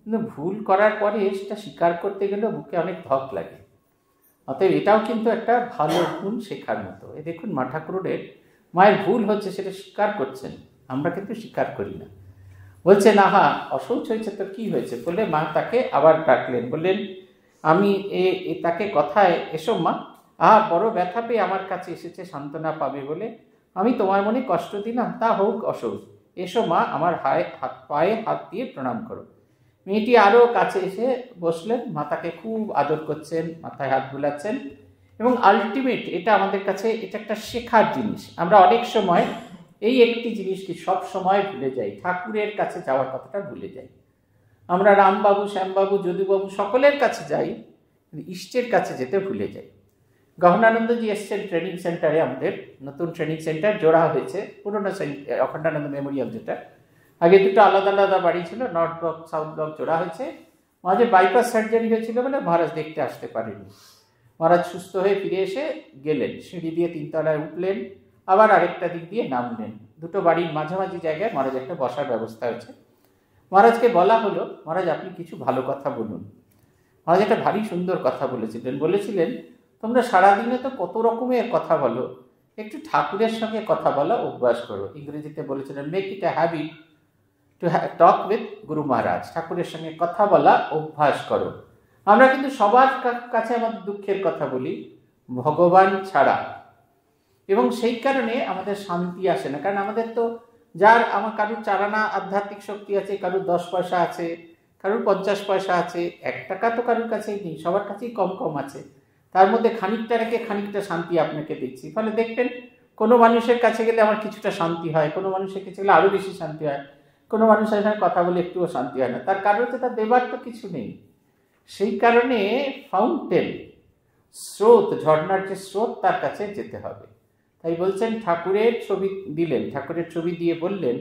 কিন্তু ভুল করার পরে সেটা স্বীকার করতে গেলে বুকে অনেক ধক লাগে অতএব এটাও কিন্তু একটা ভালো গুণ শেখার মতো এ দেখুন মা ঠাকুরের মায়ের ভুল হচ্ছে সেটা স্বীকার করছেন আমরা কিন্তু স্বীকার করি না বলছে না হা অসৌচ হয়েছে তো কী হয়েছে বলে মা তাকে আবার ডাকলেন বললেন আমি এ তাকে কথায় এসো মা আর বড় ব্যথা পেয়ে আমার কাছে এসেছে সান্ত্বনা পাবে বলে আমি তোমার মনে কষ্ট দিলাম তা হোক অসৌচ এসো মা আমার হায় হাত পায়ে হাত দিয়ে প্রণাম করো মেয়েটি আরও কাছে এসে বসলেন মাতাকে খুব আদর করছেন মাথায় হাত বুলাচ্ছেন এবং আলটিমেট এটা আমাদের কাছে এটা একটা শেখার জিনিস আমরা অনেক সময় এই একটি জিনিসকে সব সময় ভুলে যাই ঠাকুরের কাছে যাওয়ার কথাটা ভুলে যাই আমরা রামবাবু শ্যামবাবু যদুবাবু সকলের কাছে যাই ইষ্টের কাছে যেতে ভুলে যাই গহনানন্দজি এসছেন ট্রেনিং সেন্টারে আমাদের নতুন ট্রেনিং সেন্টার জোড়া হয়েছে পুরনো অখণ্ডানন্দ মেমোরিয়াল যেটা আগে দুটো আলাদা আলাদা বাড়ি ছিল নর্থ ব্লক সাউথ ব্লক জোড়া হয়েছে মাঝে বাইপাস সার্জারি হয়েছিল বলে মহারাজ দেখতে আসতে পারেনি মহারাজ সুস্থ হয়ে ফিরে এসে গেলেন সিঁড়ি দিয়ে তিনতলায় উঠলেন আবার আরেকটা দিক দিয়ে নামলেন দুটো বাড়ির মাঝামাঝি জায়গায় মহারাজ একটা বসার ব্যবস্থা হয়েছে মহারাজকে বলা হলো মহারাজ আপনি কিছু ভালো কথা বলুন মহারাজ একটা ভারী সুন্দর কথা বলেছিলেন বলেছিলেন তোমরা সারাদিনে তো কত রকমের কথা বলো একটু ঠাকুরের সঙ্গে কথা বলা অভ্যাস করো ইংরেজিতে বলেছিলেন make it a habit to talk with গুরু মহারাজ ঠাকুরের সঙ্গে কথা বলা অভ্যাস করো আমরা কিন্তু সবার কাছে আমাদের দুঃখের কথা বলি ভগবান ছাড়া এবং সেই কারণে আমাদের শান্তি আসে না কারণ আমাদের তো যার আমার কারোর চারানা আধ্যাত্মিক শক্তি আছে কারোর দশ পয়সা আছে কারোর পঞ্চাশ পয়সা আছে এক টাকা তো কারোর কাছেই নেই সবার কাছেই কম কম আছে তার মধ্যে খানিকটা রেখে খানিকটা শান্তি আপনাকে দিচ্ছি ফলে দেখবেন কোনো মানুষের কাছে গেলে আমার কিছুটা শান্তি হয় কোনো মানুষের কাছে গেলে আরও বেশি শান্তি হয় কোনো মানুষের সঙ্গে কথা বলে একটুও শান্তি হয় না তার কারণ হচ্ছে তার দেবার তো কিছু নেই সেই কারণে ফাউন্টেন স্রোত ঝর্নার যে স্রোত তার কাছে যেতে হবে তাই বলছেন ঠাকুরের ছবি দিলেন ঠাকুরের ছবি দিয়ে বললেন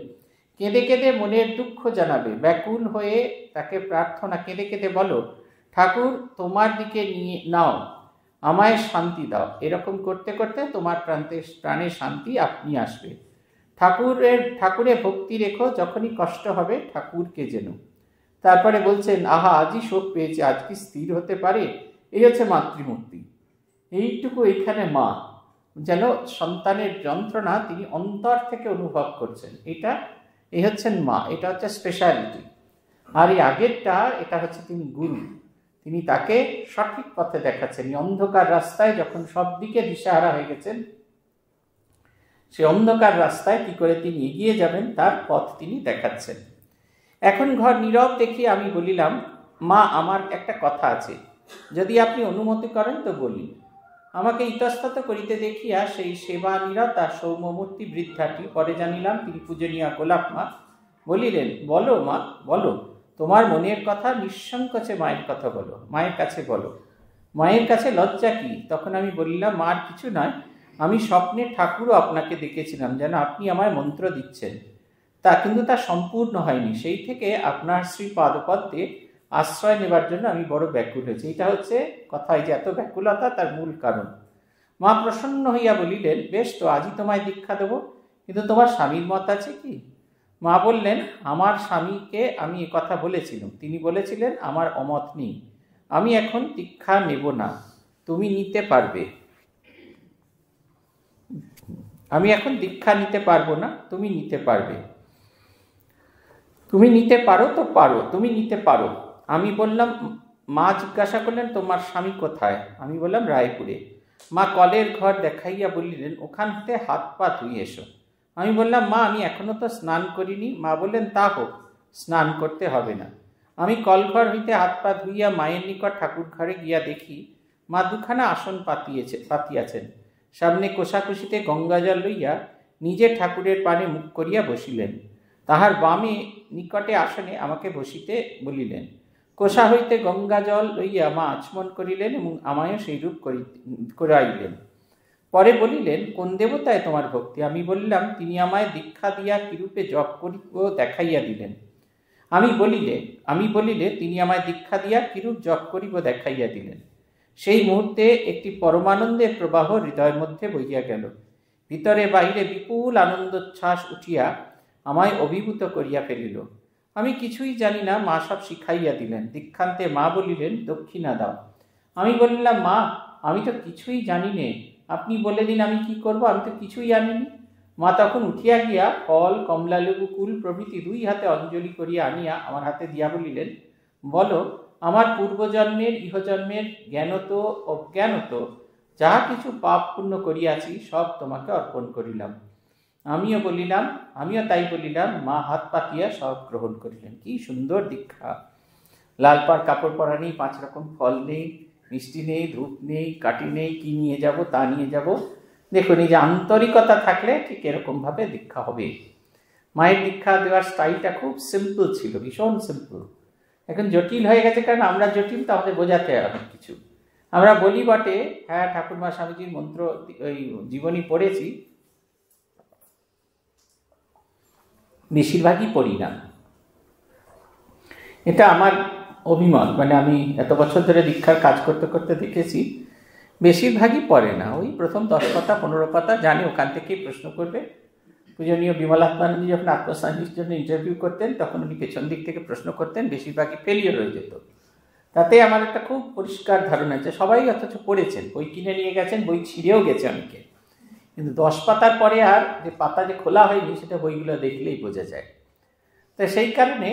কেঁদে কেঁদে মনের দুঃখ জানাবে ব্যাকুল হয়ে তাকে প্রার্থনা কেঁদে কেঁদে বলো ঠাকুর তোমার দিকে নিয়ে নাও আমায় শান্তি দাও এরকম করতে করতে তোমার প্রান্তে প্রাণে শান্তি আপনি আসবে ঠাকুরের ঠাকুরে ভক্তি রেখো যখনই কষ্ট হবে ঠাকুরকে যেন তারপরে বলছেন আহা আজই শোক পেয়েছে আজ কি স্থির হতে পারে এই হচ্ছে মাতৃমূর্তি এইটুকু এখানে মা যেন সন্তানের যন্ত্রণা তিনি অন্তর থেকে অনুভব করছেন এটা এই হচ্ছেন মা এটা হচ্ছে স্পেশালিটি আর এই আগেরটা এটা হচ্ছে তিনি গুরু তিনি তাকে সঠিক পথে দেখাচ্ছেন অন্ধকার রাস্তায় যখন সব দিকে দিশাহারা হয়ে গেছেন সে অন্ধকার রাস্তায় কি করে তিনি এগিয়ে যাবেন তার পথ তিনি দেখাচ্ছেন এখন ঘর নীরব দেখি আমি বলিলাম মা আমার একটা কথা আছে যদি আপনি অনুমতি করেন তো বলি আমাকে ইতস্তত করিতে দেখিয়া সেই সেবা নিরতা সৌম্যমূর্তি বৃদ্ধাটি পরে জানিলাম তিনি পূজনীয়া গোলাপ মা বলিলেন বলো মা বলো তোমার মনের কথা নিঃসংকোচে মায়ের কথা বলো মায়ের কাছে বলো মায়ের কাছে লজ্জা কি তখন আমি বললাম মার কিছু নয় আমি স্বপ্নে ঠাকুরও আপনাকে দেখেছিলাম যেন আপনি আমায় মন্ত্র দিচ্ছেন তা কিন্তু তা সম্পূর্ণ হয়নি সেই থেকে আপনার শ্রী পাদপদ্মে আশ্রয় নেবার জন্য আমি বড় ব্যাকুল হয়েছি এটা হচ্ছে কথায় যে এত ব্যাকুলতা তার মূল কারণ মা প্রসন্ন হইয়া বলিলেন বেশ তো আজই তোমায় দীক্ষা দেবো কিন্তু তোমার স্বামীর মত আছে কি মা বললেন আমার স্বামীকে আমি কথা বলেছিলাম তিনি বলেছিলেন আমার অমত নেই আমি এখন দীক্ষা নেব না তুমি নিতে পারবে আমি এখন দীক্ষা নিতে পারবো না তুমি নিতে পারবে তুমি নিতে পারো তো পারো তুমি নিতে পারো আমি বললাম মা জিজ্ঞাসা করলেন তোমার স্বামী কোথায় আমি বললাম রায়পুরে মা কলের ঘর দেখাইয়া বলিলেন ওখান হাত পা ধুই এসো আমি বললাম মা আমি এখনও তো স্নান করিনি মা বললেন তা হোক স্নান করতে হবে না আমি কলঘর হইতে হাত পা ধুইয়া মায়ের নিকট ঠাকুর ঘরে গিয়া দেখি মা দুখানা আসন পাতিয়েছে পাতিয়াছেন সামনে কোষাকুষিতে গঙ্গাজল লইয়া নিজে ঠাকুরের পানে মুখ করিয়া বসিলেন তাহার বামে নিকটে আসনে আমাকে বসিতে বলিলেন কোষা হইতে গঙ্গা জল লইয়া মা আচমন করিলেন এবং আমায়ও সেইরূপ করি করাইলেন পরে বলিলেন কোন দেবতায় তোমার ভক্তি আমি বললাম তিনি আমায় দীক্ষা দিয়া কিরূপে জপ করিব দেখাইয়া দিলেন আমি বলিলে আমি বলিলে তিনি আমায় দীক্ষা দিয়া কিরূপ জপ করিব দেখাইয়া দিলেন সেই মুহূর্তে একটি পরমানন্দের প্রবাহ হৃদয়ের মধ্যে বইয়া গেল ভিতরে বাহিরে বিপুল আনন্দোচ্ছ্বাস উঠিয়া আমায় অভিভূত করিয়া ফেলিল আমি কিছুই জানি না মা সব শিখাইয়া দিলেন দীক্ষান্তে মা বলিলেন দক্ষিণা দাও আমি বলিলাম মা আমি তো কিছুই জানি নে আপনি বলে দিন আমি কি করব আমি তো কিছুই আনিনি মা তখন উঠিয়া গিয়া ফল লেবু কুল প্রভৃতি দুই হাতে অঞ্জলি করিয়া আনিয়া আমার হাতে দিয়া বলিলেন বলো আমার পূর্বজন্মের ইহজন্মের জ্ঞানত অজ্ঞানত যাহা কিছু পাপ পূর্ণ করিয়াছি সব তোমাকে অর্পণ করিলাম আমিও বলিলাম আমিও তাই বলিলাম মা হাত পাতিয়া সব গ্রহণ করিলেন কি সুন্দর দীক্ষা লাল পাড় কাপড় পরা নেই পাঁচ রকম ফল নেই মিষ্টি নেই ধূপ নেই কাটি নেই কি নিয়ে যাব তা নিয়ে যাব দেখুন এই যে আন্তরিকতা থাকলে ঠিক এরকমভাবে দীক্ষা হবে মায়ের দীক্ষা দেওয়ার স্টাইলটা খুব সিম্পল ছিল ভীষণ সিম্পল এখন জটিল হয়ে গেছে কারণ আমরা জটিল তো আমাদের বোঝাতে হয় অনেক কিছু আমরা বলি বটে হ্যাঁ ঠাকুরমা স্বামীজির মন্ত্র ওই জীবনী পড়েছি বেশিরভাগই পড়ি না এটা আমার অভিমত মানে আমি এত বছর ধরে দীক্ষার কাজ করতে করতে দেখেছি বেশিরভাগই পড়ে না ওই প্রথম দশ পাতা পনেরো পাতা জানে ওখান থেকেই প্রশ্ন করবে পূজনীয় বিমলাত্মানন্দী যখন আত্মসাহিত জন্য ইন্টারভিউ করতেন তখন উনি পেছন দিক থেকে প্রশ্ন করতেন বেশিরভাগই ফেলিওর হয়ে যেত তাতে আমার একটা খুব পরিষ্কার ধারণা আছে সবাই অথচ পড়েছেন বই কিনে নিয়ে গেছেন বই ছিঁড়েও গেছে অনেকে কিন্তু দশ পাতার পরে আর যে পাতা যে খোলা হয়নি সেটা বইগুলো দেখলেই বোঝা যায় তো সেই কারণে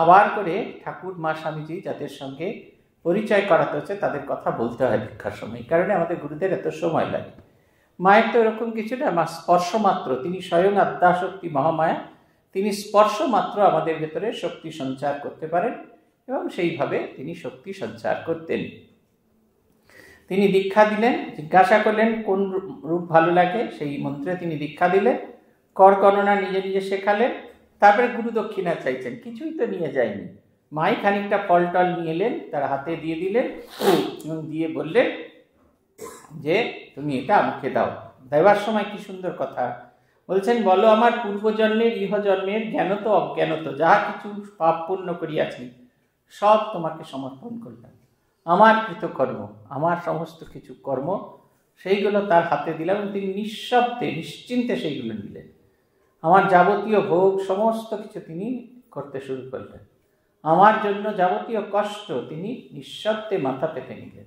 আবার করে ঠাকুর মা স্বামীজি যাদের সঙ্গে পরিচয় করাতে হচ্ছে তাদের কথা বলতে হয় দীক্ষার সময় কারণে আমাদের গুরুদের এত সময় লাগে মায়ের তো এরকম কিছু না মা মাত্র তিনি স্বয়ং শক্তি মহামায়া তিনি স্পর্শমাত্র আমাদের ভেতরে শক্তি সঞ্চার করতে পারেন এবং সেইভাবে তিনি শক্তি সঞ্চার করতেন তিনি দীক্ষা দিলেন জিজ্ঞাসা করলেন কোন রূপ ভালো লাগে সেই মন্ত্রে তিনি দীক্ষা দিলেন কর গণনা নিজে নিজে শেখালেন তারপরে গুরু দক্ষিণা চাইছেন কিছুই তো নিয়ে যায়নি মাই খানিকটা ফল টল নিয়ে এলেন তার হাতে দিয়ে দিলেন এবং দিয়ে বললেন যে তুমি এটা আমাকে দাও দেওয়ার সময় কি সুন্দর কথা বলছেন বলো আমার পূর্বজন্মের ইহজন্মের জ্ঞানত অজ্ঞানত যাহা কিছু পাপ পূর্ণ করিয়াছি সব তোমাকে সমর্পণ করলাম আমার কৃতকর্ম আমার সমস্ত কিছু কর্ম সেইগুলো তার হাতে দিলাম এবং তিনি নিঃশব্দে নিশ্চিন্তে সেইগুলো নিলেন আমার যাবতীয় ভোগ সমস্ত কিছু তিনি করতে শুরু করলেন আমার জন্য যাবতীয় কষ্ট তিনি নিঃশব্দে মাথা পেতে নিলেন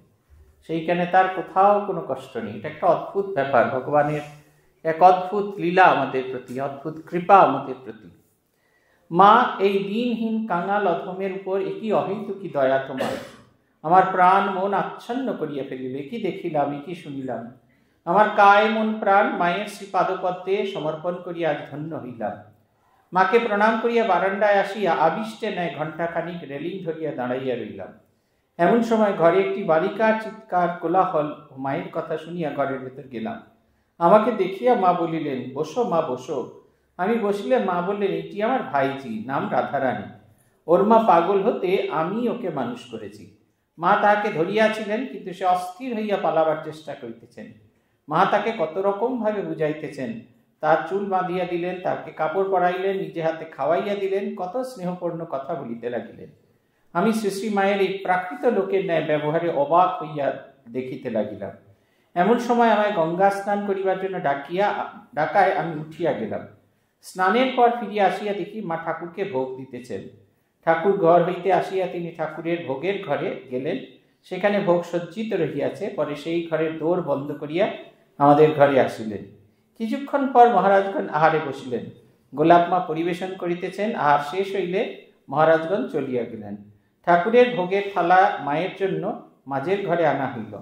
সেইখানে তার কোথাও কোনো কষ্ট নেই এটা একটা অদ্ভুত ব্যাপার ভগবানের এক অদ্ভুত লীলা আমাদের প্রতি অদ্ভুত কৃপা আমাদের প্রতি মা এই দিনহীন কাঙাল অধমের উপর একই অহেতুকি দয়া তোমার আমার প্রাণ মন আচ্ছন্ন করিয়া ফেলিল কি দেখিলাম কি শুনিলাম আমার কায় মন প্রাণ মায়ের শ্রী পাদপদ্মে সমর্পণ করিয়া ধন্য হইলাম মাকে প্রণাম করিয়া বারান্দায় আসিয়া আবিষ্টে ন্যায় ঘণ্টাখানিক রেলিং ধরিয়া দাঁড়াইয়া রইলাম এমন সময় ঘরে একটি বালিকার চিৎকার কোলাহল ও মায়ের কথা শুনিয়া ঘরের ভেতর গেলাম আমাকে দেখিয়া মা বলিলেন বসো মা বসো আমি বসিলে মা বললেন এটি আমার ভাইজি নাম রাধারানী ওর মা পাগল হতে আমি ওকে মানুষ করেছি মা তাহাকে ধরিয়াছিলেন কিন্তু সে অস্থির হইয়া পালাবার চেষ্টা করিতেছেন মা তাকে কত রকমভাবে বুঝাইতেছেন তার চুল বাঁধিয়া দিলেন তাকে কাপড় পরাইলেন নিজে হাতে খাওয়াইয়া দিলেন কত স্নেহপূর্ণ কথা বলিতে লাগিলেন আমি শ্রী মায়ের এই প্রাকৃত লোকের ন্যায় ব্যবহারে অবাক হইয়া দেখিতে লাগিলাম এমন সময় আমায় গঙ্গা স্নান করিবার জন্য ডাকিয়া ডাকায় আমি উঠিয়া গেলাম স্নানের পর ফিরিয়া আসিয়া দেখি মা ঠাকুরকে ভোগ দিতেছেন ঠাকুর ঘর হইতে আসিয়া তিনি ঠাকুরের ভোগের ঘরে গেলেন সেখানে ভোগ সজ্জিত রহিয়াছে পরে সেই ঘরের দৌড় বন্ধ করিয়া আমাদের ঘরে আসিলেন কিছুক্ষণ পর মহারাজগণ আহারে বসিলেন গোলাপমা পরিবেশন করিতেছেন আহার শেষ হইলে মহারাজগণ চলিয়া গেলেন ঠাকুরের ভোগের থালা মায়ের জন্য মাঝের ঘরে আনা হইল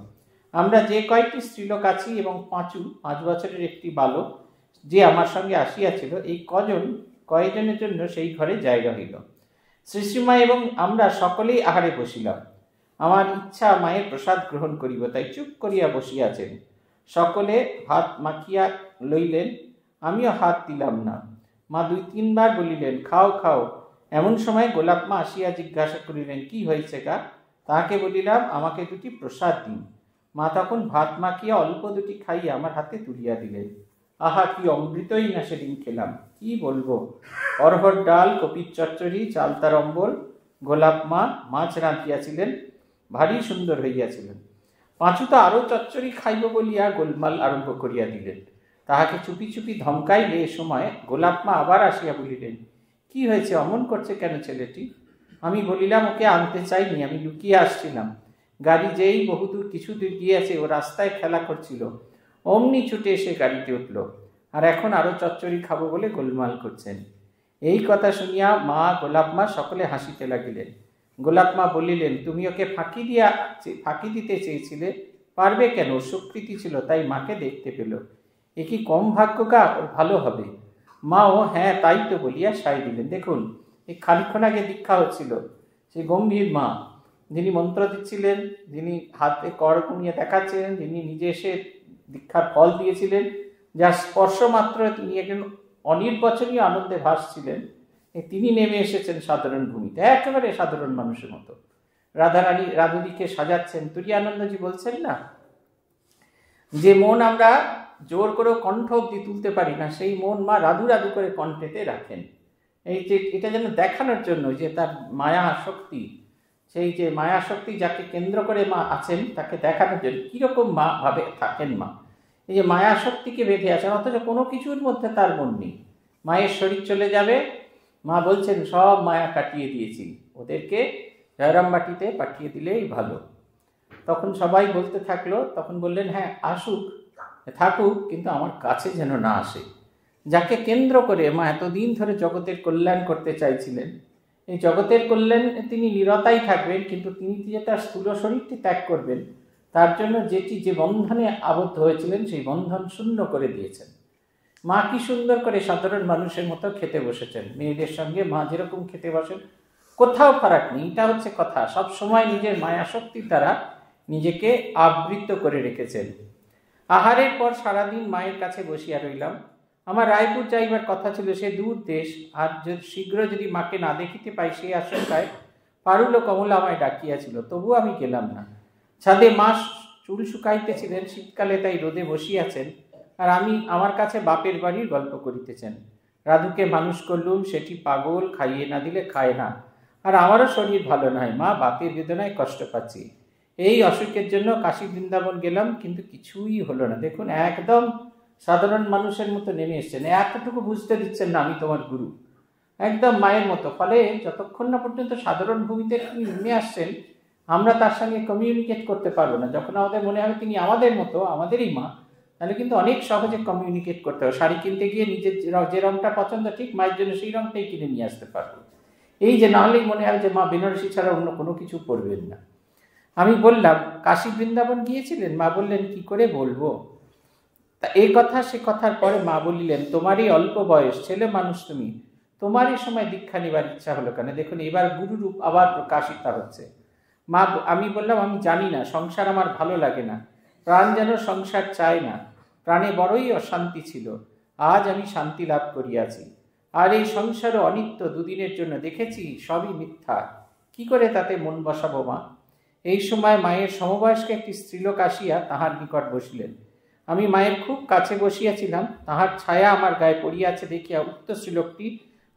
আমরা যে কয়েকটি স্ত্রীলোক আছি এবং পাঁচু পাঁচ বছরের একটি বালক যে আমার সঙ্গে আসিয়াছিল এই কজন কয়েকজনের জন্য সেই ঘরে জায়গা হইল শ্রীশ্রীমা এবং আমরা সকলেই আহারে বসিলাম আমার ইচ্ছা মায়ের প্রসাদ গ্রহণ করিব তাই চুপ করিয়া বসিয়াছেন সকলে হাত মাখিয়া লইলেন আমিও হাত দিলাম না মা দুই তিনবার বলিলেন খাও খাও এমন সময় গোলাপ মা আসিয়া জিজ্ঞাসা করিলেন কি হয়েছে গা তাহাকে বলিলাম আমাকে দুটি প্রসাদ দিন মা তখন ভাত মাখিয়া অল্প দুটি খাইয়া আমার হাতে তুলিয়া দিলেন আহা কি অমৃতই না সেদিন খেলাম কি বলবো অরহর ডাল কপির চচ্চড়ি চালতার অম্বল গোলাপ মা মাছ রাঁধিয়াছিলেন ভারী সুন্দর হইয়াছিলেন পাঁচুতা আরও চচ্চড়ি খাইব বলিয়া গোলমাল আরম্ভ করিয়া দিলেন তাহাকে চুপি চুপি ধমকাইলে এ সময় গোলাপমা আবার আসিয়া বলিলেন কি হয়েছে অমন করছে কেন ছেলেটি আমি বলিলাম ওকে আনতে চাইনি আমি লুকিয়ে আসছিলাম গাড়ি যেই বহুদূর কিছু দূর গিয়েছে ও রাস্তায় খেলা করছিল অমনি ছুটে এসে গাড়িতে উঠল আর এখন আরও চচ্চড়ি খাবো বলে গোলমাল করছেন এই কথা শুনিয়া মা গোলাপমা সকলে হাসিতে লাগিলেন গোলাপমা বলিলেন তুমি ওকে ফাঁকি দিয়া ফাঁকি দিতে চেয়েছিলে পারবে কেন সুকৃতি ছিল তাই মাকে দেখতে পেল এ কি কম ভাগ্য কা ভালো হবে মাও হ্যাঁ তাই তো বলিয়া সাই দিলেন দেখুন এই খানিক্ষণ আগে দীক্ষা হচ্ছিল সেই গম্ভীর মা যিনি মন্ত্র দিচ্ছিলেন যিনি হাতে কর কমিয়ে দেখাচ্ছিলেন যিনি নিজে এসে দীক্ষার ফল দিয়েছিলেন যা স্পর্শ মাত্র তিনি একজন অনির্বচনীয় আনন্দে ভাসছিলেন তিনি নেমে এসেছেন সাধারণ ভূমিতে একেবারে সাধারণ মানুষের মতো রাধারানী রাধুনীকে সাজাচ্ছেন তুরিয়ানন্দজি বলছেন না যে মন আমরা জোর করেও কণ্ঠ অব্দি তুলতে পারি না সেই মন মা রাধু রাধু করে কণ্ঠেতে রাখেন এই যে এটা যেন দেখানোর জন্য যে তার মায়া শক্তি সেই যে মায়া শক্তি যাকে কেন্দ্র করে মা আছেন তাকে দেখানোর জন্য কীরকম মা ভাবে থাকেন মা এই যে মায়া শক্তিকে বেঁধে আছেন অথচ কোনো কিছুর মধ্যে তার মন নেই মায়ের শরীর চলে যাবে মা বলছেন সব মায়া কাটিয়ে দিয়েছি ওদেরকে মাটিতে পাঠিয়ে দিলেই ভালো তখন সবাই বলতে থাকলো তখন বললেন হ্যাঁ আসুক থাকুক কিন্তু আমার কাছে যেন না আসে যাকে কেন্দ্র করে মা এতদিন ধরে জগতের কল্যাণ করতে চাইছিলেন এই জগতের কল্যাণ তিনি নিরতাই থাকবেন কিন্তু তিনি যে তার স্থূল শরীরটি ত্যাগ করবেন তার জন্য যেটি যে বন্ধনে আবদ্ধ হয়েছিলেন সেই বন্ধন শূন্য করে দিয়েছেন মা কি সুন্দর করে সাধারণ মানুষের মতো খেতে বসেছেন মেয়েদের সঙ্গে মা যেরকম খেতে বসেন কোথাও ফারাক নেই এটা হচ্ছে কথা সব সময় নিজের মায়াশক্তি তারা নিজেকে আবৃত করে রেখেছেন আহারের পর সারাদিন মায়ের কাছে বসিয়া রইলাম আমার রায়পুর যাইবার কথা ছিল সে দূর দেশ আর শীঘ্র যদি মাকে না দেখিতে পাই সেই আশঙ্কায় পারুল ও কমলা আমায় ডাকিয়াছিল তবুও আমি গেলাম না ছাদে মা চুল শুকাইতেছিলেন শীতকালে তাই রোদে বসিয়াছেন আছেন আর আমি আমার কাছে বাপের বাড়ির গল্প করিতেছেন রাধুকে মানুষ করলুম সেটি পাগল খাইয়ে না দিলে খায় না আর আমারও শরীর ভালো নয় মা বাপের বেদনায় কষ্ট পাচ্ছি এই অসুখের জন্য কাশী বৃন্দাবন গেলাম কিন্তু কিছুই হলো না দেখুন একদম সাধারণ মানুষের মতো নেমে এসছেন এতটুকু বুঝতে দিচ্ছেন না আমি তোমার গুরু একদম মায়ের মতো ফলে যতক্ষণ না পর্যন্ত সাধারণ ভূমিতে তিনি নেমে আসছেন আমরা তার সঙ্গে কমিউনিকেট করতে পারবো না যখন আমাদের মনে হবে তিনি আমাদের মতো আমাদেরই মা তাহলে কিন্তু অনেক সহজে কমিউনিকেট করতে হবে শাড়ি কিনতে গিয়ে নিজের যে রঙটা পছন্দ ঠিক মায়ের জন্য সেই রঙটাই কিনে নিয়ে আসতে পারবো এই যে নাহলেই মনে হয় যে মা বেনারসি ছাড়া অন্য কোনো কিছু পরবেন না আমি বললাম কাশী বৃন্দাবন গিয়েছিলেন মা বললেন কি করে বলবো তা এই কথা সে কথার পরে মা বলিলেন তোমারই অল্প বয়স ছেলে মানুষ তুমি তোমারই সময় দীক্ষা নেবার ইচ্ছা হলো কেন দেখুন এবার গুরুরূপ আবার প্রকাশিত হচ্ছে মা আমি বললাম আমি জানি না সংসার আমার ভালো লাগে না প্রাণ যেন সংসার চায় না প্রাণে বড়ই অশান্তি ছিল আজ আমি শান্তি লাভ করিয়াছি আর এই সংসার অনিত্য দুদিনের জন্য দেখেছি সবই মিথ্যা কি করে তাতে মন বসাবো মা এই সময় মায়ের সমবয়স্ক একটি স্ত্রীলোক আসিয়া তাহার নিকট বসিলেন আমি মায়ের খুব কাছে বসিয়াছিলাম তাহার ছায়া আমার গায়ে পড়িয়াছে দেখিয়া উক্ত স্ত্রীলোকটি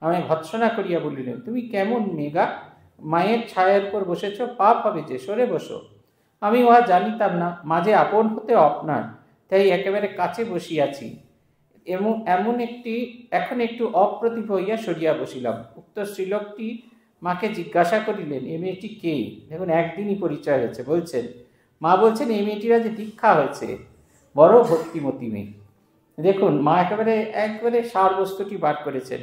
আমায় ভৎসনা করিয়া বলিলেন তুমি কেমন মেগা মায়ের ছায়ার উপর বসেছ পাপ হবে যে সরে বসো আমি উহা জানিতাম না মাঝে আপন হতে অপনার তাই একেবারে কাছে বসিয়াছি এবং এমন একটি এখন একটু অপ্রতিভ হইয়া সরিয়া বসিলাম উক্ত শ্রীলোকটি মাকে জিজ্ঞাসা করিলেন এ মেয়েটি কে দেখুন একদিনই পরিচয় হয়েছে বলছেন মা বলছেন এই মেয়েটিরা যে দীক্ষা হয়েছে বড় ভক্তিমতী মেয়ে দেখুন মা একেবারে একবারে সার বস্তুটি বার করেছেন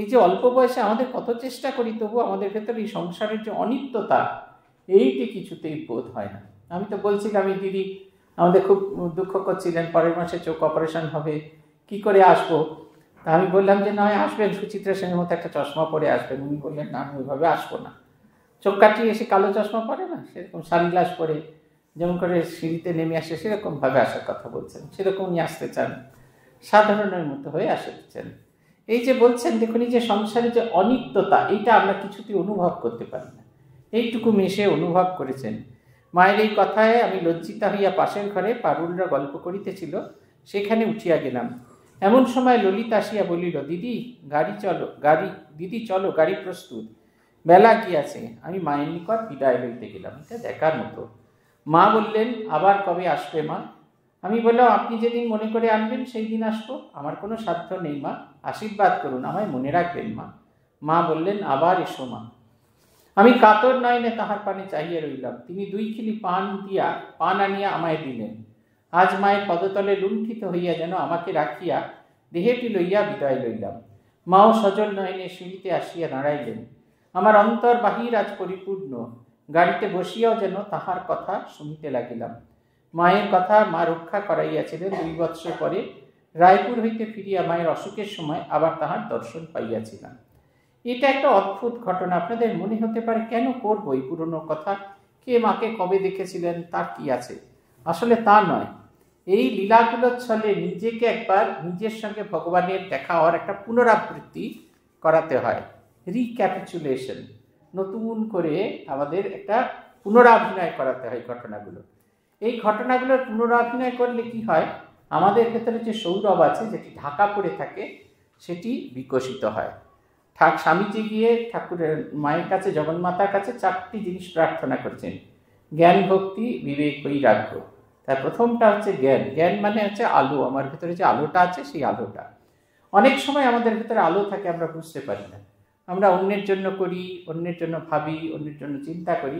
এই যে অল্প বয়সে আমাদের কত চেষ্টা করি তবু আমাদের ভেতরে এই সংসারের যে অনিত্যতা এইটি কিছুতেই বোধ হয় না আমি তো বলছিলাম আমি দিদি আমাদের খুব দুঃখ করছিলেন পরের মাসে চোখ অপারেশন হবে কি করে আসবো তা আমি বললাম যে নয় আসবেন সুচিত্রা সেনের মতো একটা চশমা পরে আসবেন উনি বললেন না আমি ওইভাবে আসবো না চোখ কাটিয়ে এসে কালো চশমা পরে না সেরকম সানগ্লাস পরে যেমন করে সিঁড়িতে নেমে আসে সেরকমভাবে আসার কথা বলছেন সেরকম উনি আসতে চান সাধারণের মতো হয়ে আসতে চান এই যে বলছেন দেখুন এই যে সংসারে যে অনিত্যতা এইটা আমরা কিছুতেই অনুভব করতে পারি না এইটুকু মেশে অনুভব করেছেন মায়ের এই কথায় আমি লজ্জিতা হইয়া পাশের ঘরে পারুলরা গল্প করিতেছিল সেখানে উঠিয়া গেলাম এমন সময় ললিত আসিয়া বলিল দিদি গাড়ি চলো গাড়ি দিদি চলো গাড়ি প্রস্তুত বেলা কি আছে আমি মায়ের নিকট বিদায় হইতে গেলাম এটা দেখার মতো মা বললেন আবার কবে আসবে মা আমি বললাম আপনি যেদিন মনে করে আনবেন সেই দিন আসবো আমার কোনো সাধ্য নেই মা আশীর্বাদ করুন আমায় মনে রাখবেন মা মা বললেন আবার এসো মা আমি কাতর নয়নে তাহার পানে চাহিয়া রইলাম তিনি দুইখিনি পান দিয়া পান আনিয়া আমায় দিলেন আজ মায়ের পদতলে লুণ্ঠিত হইয়া যেন আমাকে রাখিয়া দেহেটি লইয়া বিদায় লইলাম মাও সজল নয়নে সিঁড়িতে আসিয়া দাঁড়াইলেন আমার অন্তর বাহির আজ পরিপূর্ণ গাড়িতে বসিয়াও যেন তাহার কথা শুনিতে লাগিলাম মায়ের কথা মা রক্ষা করাইয়াছিলেন দুই বৎসর পরে রায়পুর হইতে ফিরিয়া মায়ের অসুখের সময় আবার তাহার দর্শন পাইয়াছিলাম এটা একটা অদ্ভুত ঘটনা আপনাদের মনে হতে পারে কেন করবো এই পুরনো কথা কে মাকে কবে দেখেছিলেন তার কি আছে আসলে তা নয় এই লীলাগুলোর ছলে নিজেকে একবার নিজের সঙ্গে ভগবানের দেখা হওয়ার একটা পুনরাবৃত্তি করাতে হয় রিক্যাপিচুলেশন নতুন করে আমাদের একটা পুনরাভিনয় করাতে হয় ঘটনাগুলো এই ঘটনাগুলোর পুনরাভিনয় করলে কি হয় আমাদের ভেতরে যে সৌরভ আছে যেটি ঢাকা পড়ে থাকে সেটি বিকশিত হয় থাক স্বামীজি গিয়ে ঠাকুরের মায়ের কাছে জগন্মাতার কাছে চারটি জিনিস প্রার্থনা করছেন জ্ঞান ভক্তি বিবেক বৈরাগ্য তার প্রথমটা হচ্ছে জ্ঞান জ্ঞান মানে হচ্ছে আলো আমার ভেতরে যে আলোটা আছে সেই আলোটা অনেক সময় আমাদের ভেতরে আলো থাকে আমরা বুঝতে পারি না আমরা অন্যের জন্য করি অন্যের জন্য ভাবি অন্যের জন্য চিন্তা করি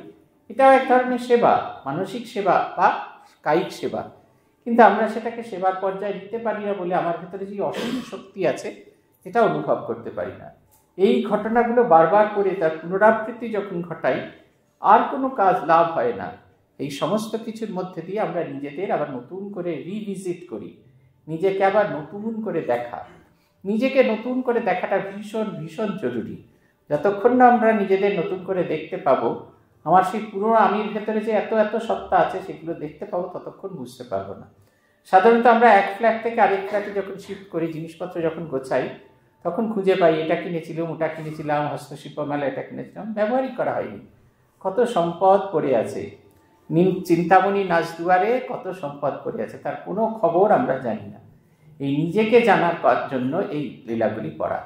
এটাও এক ধরনের সেবা মানসিক সেবা বা কায়িক সেবা কিন্তু আমরা সেটাকে সেবার পর্যায়ে দিতে পারি না বলে আমার ভেতরে যে অসীম শক্তি আছে এটা অনুভব করতে পারি না এই ঘটনাগুলো বারবার করে তার পুনরাবৃত্তি যখন ঘটাই আর কোনো কাজ লাভ হয় না এই সমস্ত কিছুর মধ্যে দিয়ে আমরা নিজেদের আবার নতুন করে রিভিজিট করি নিজেকে আবার নতুন করে দেখা নিজেকে নতুন করে দেখাটা ভীষণ ভীষণ জরুরি যতক্ষণ না আমরা নিজেদের নতুন করে দেখতে পাবো আমার সেই পুরনো আমির ভেতরে যে এত এত সত্তা আছে সেগুলো দেখতে পাবো ততক্ষণ বুঝতে পারবো না সাধারণত আমরা এক ফ্ল্যাট থেকে আরেক ফ্ল্যাটে যখন শিফট করি জিনিসপত্র যখন গোছাই তখন খুঁজে পাই এটা কিনেছিলাম ওটা কিনেছিলাম হস্তশিল্প মেলা এটা কিনেছিলাম ব্যবহারই করা হয়নি কত সম্পদ পড়ে আছে চিন্তামণি নাচ দুয়ারে কত সম্পদ পড়ে আছে তার কোনো খবর আমরা জানি না এই নিজেকে জানার জন্য এই লীলাগুলি পড়া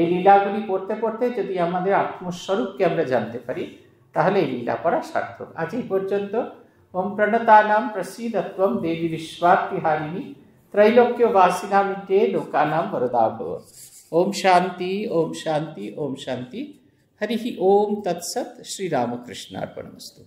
এই লীলাগুলি পড়তে পড়তে যদি আমাদের আত্মস্বরূপকে আমরা জানতে পারি তাহলে এই লীলা পড়া সার্থক আজ এই পর্যন্ত ওম প্রণতা নাম প্রসিদত্বম দেবী বিশ্বাতিহারিণী ত্রৈলোক্য বাসিনামিতে লোকানাম বরদাভ ओम शांति ओम शांति ओम शांति हरि ओम तत्सत श्री रामकृष्णार्पणमस्तु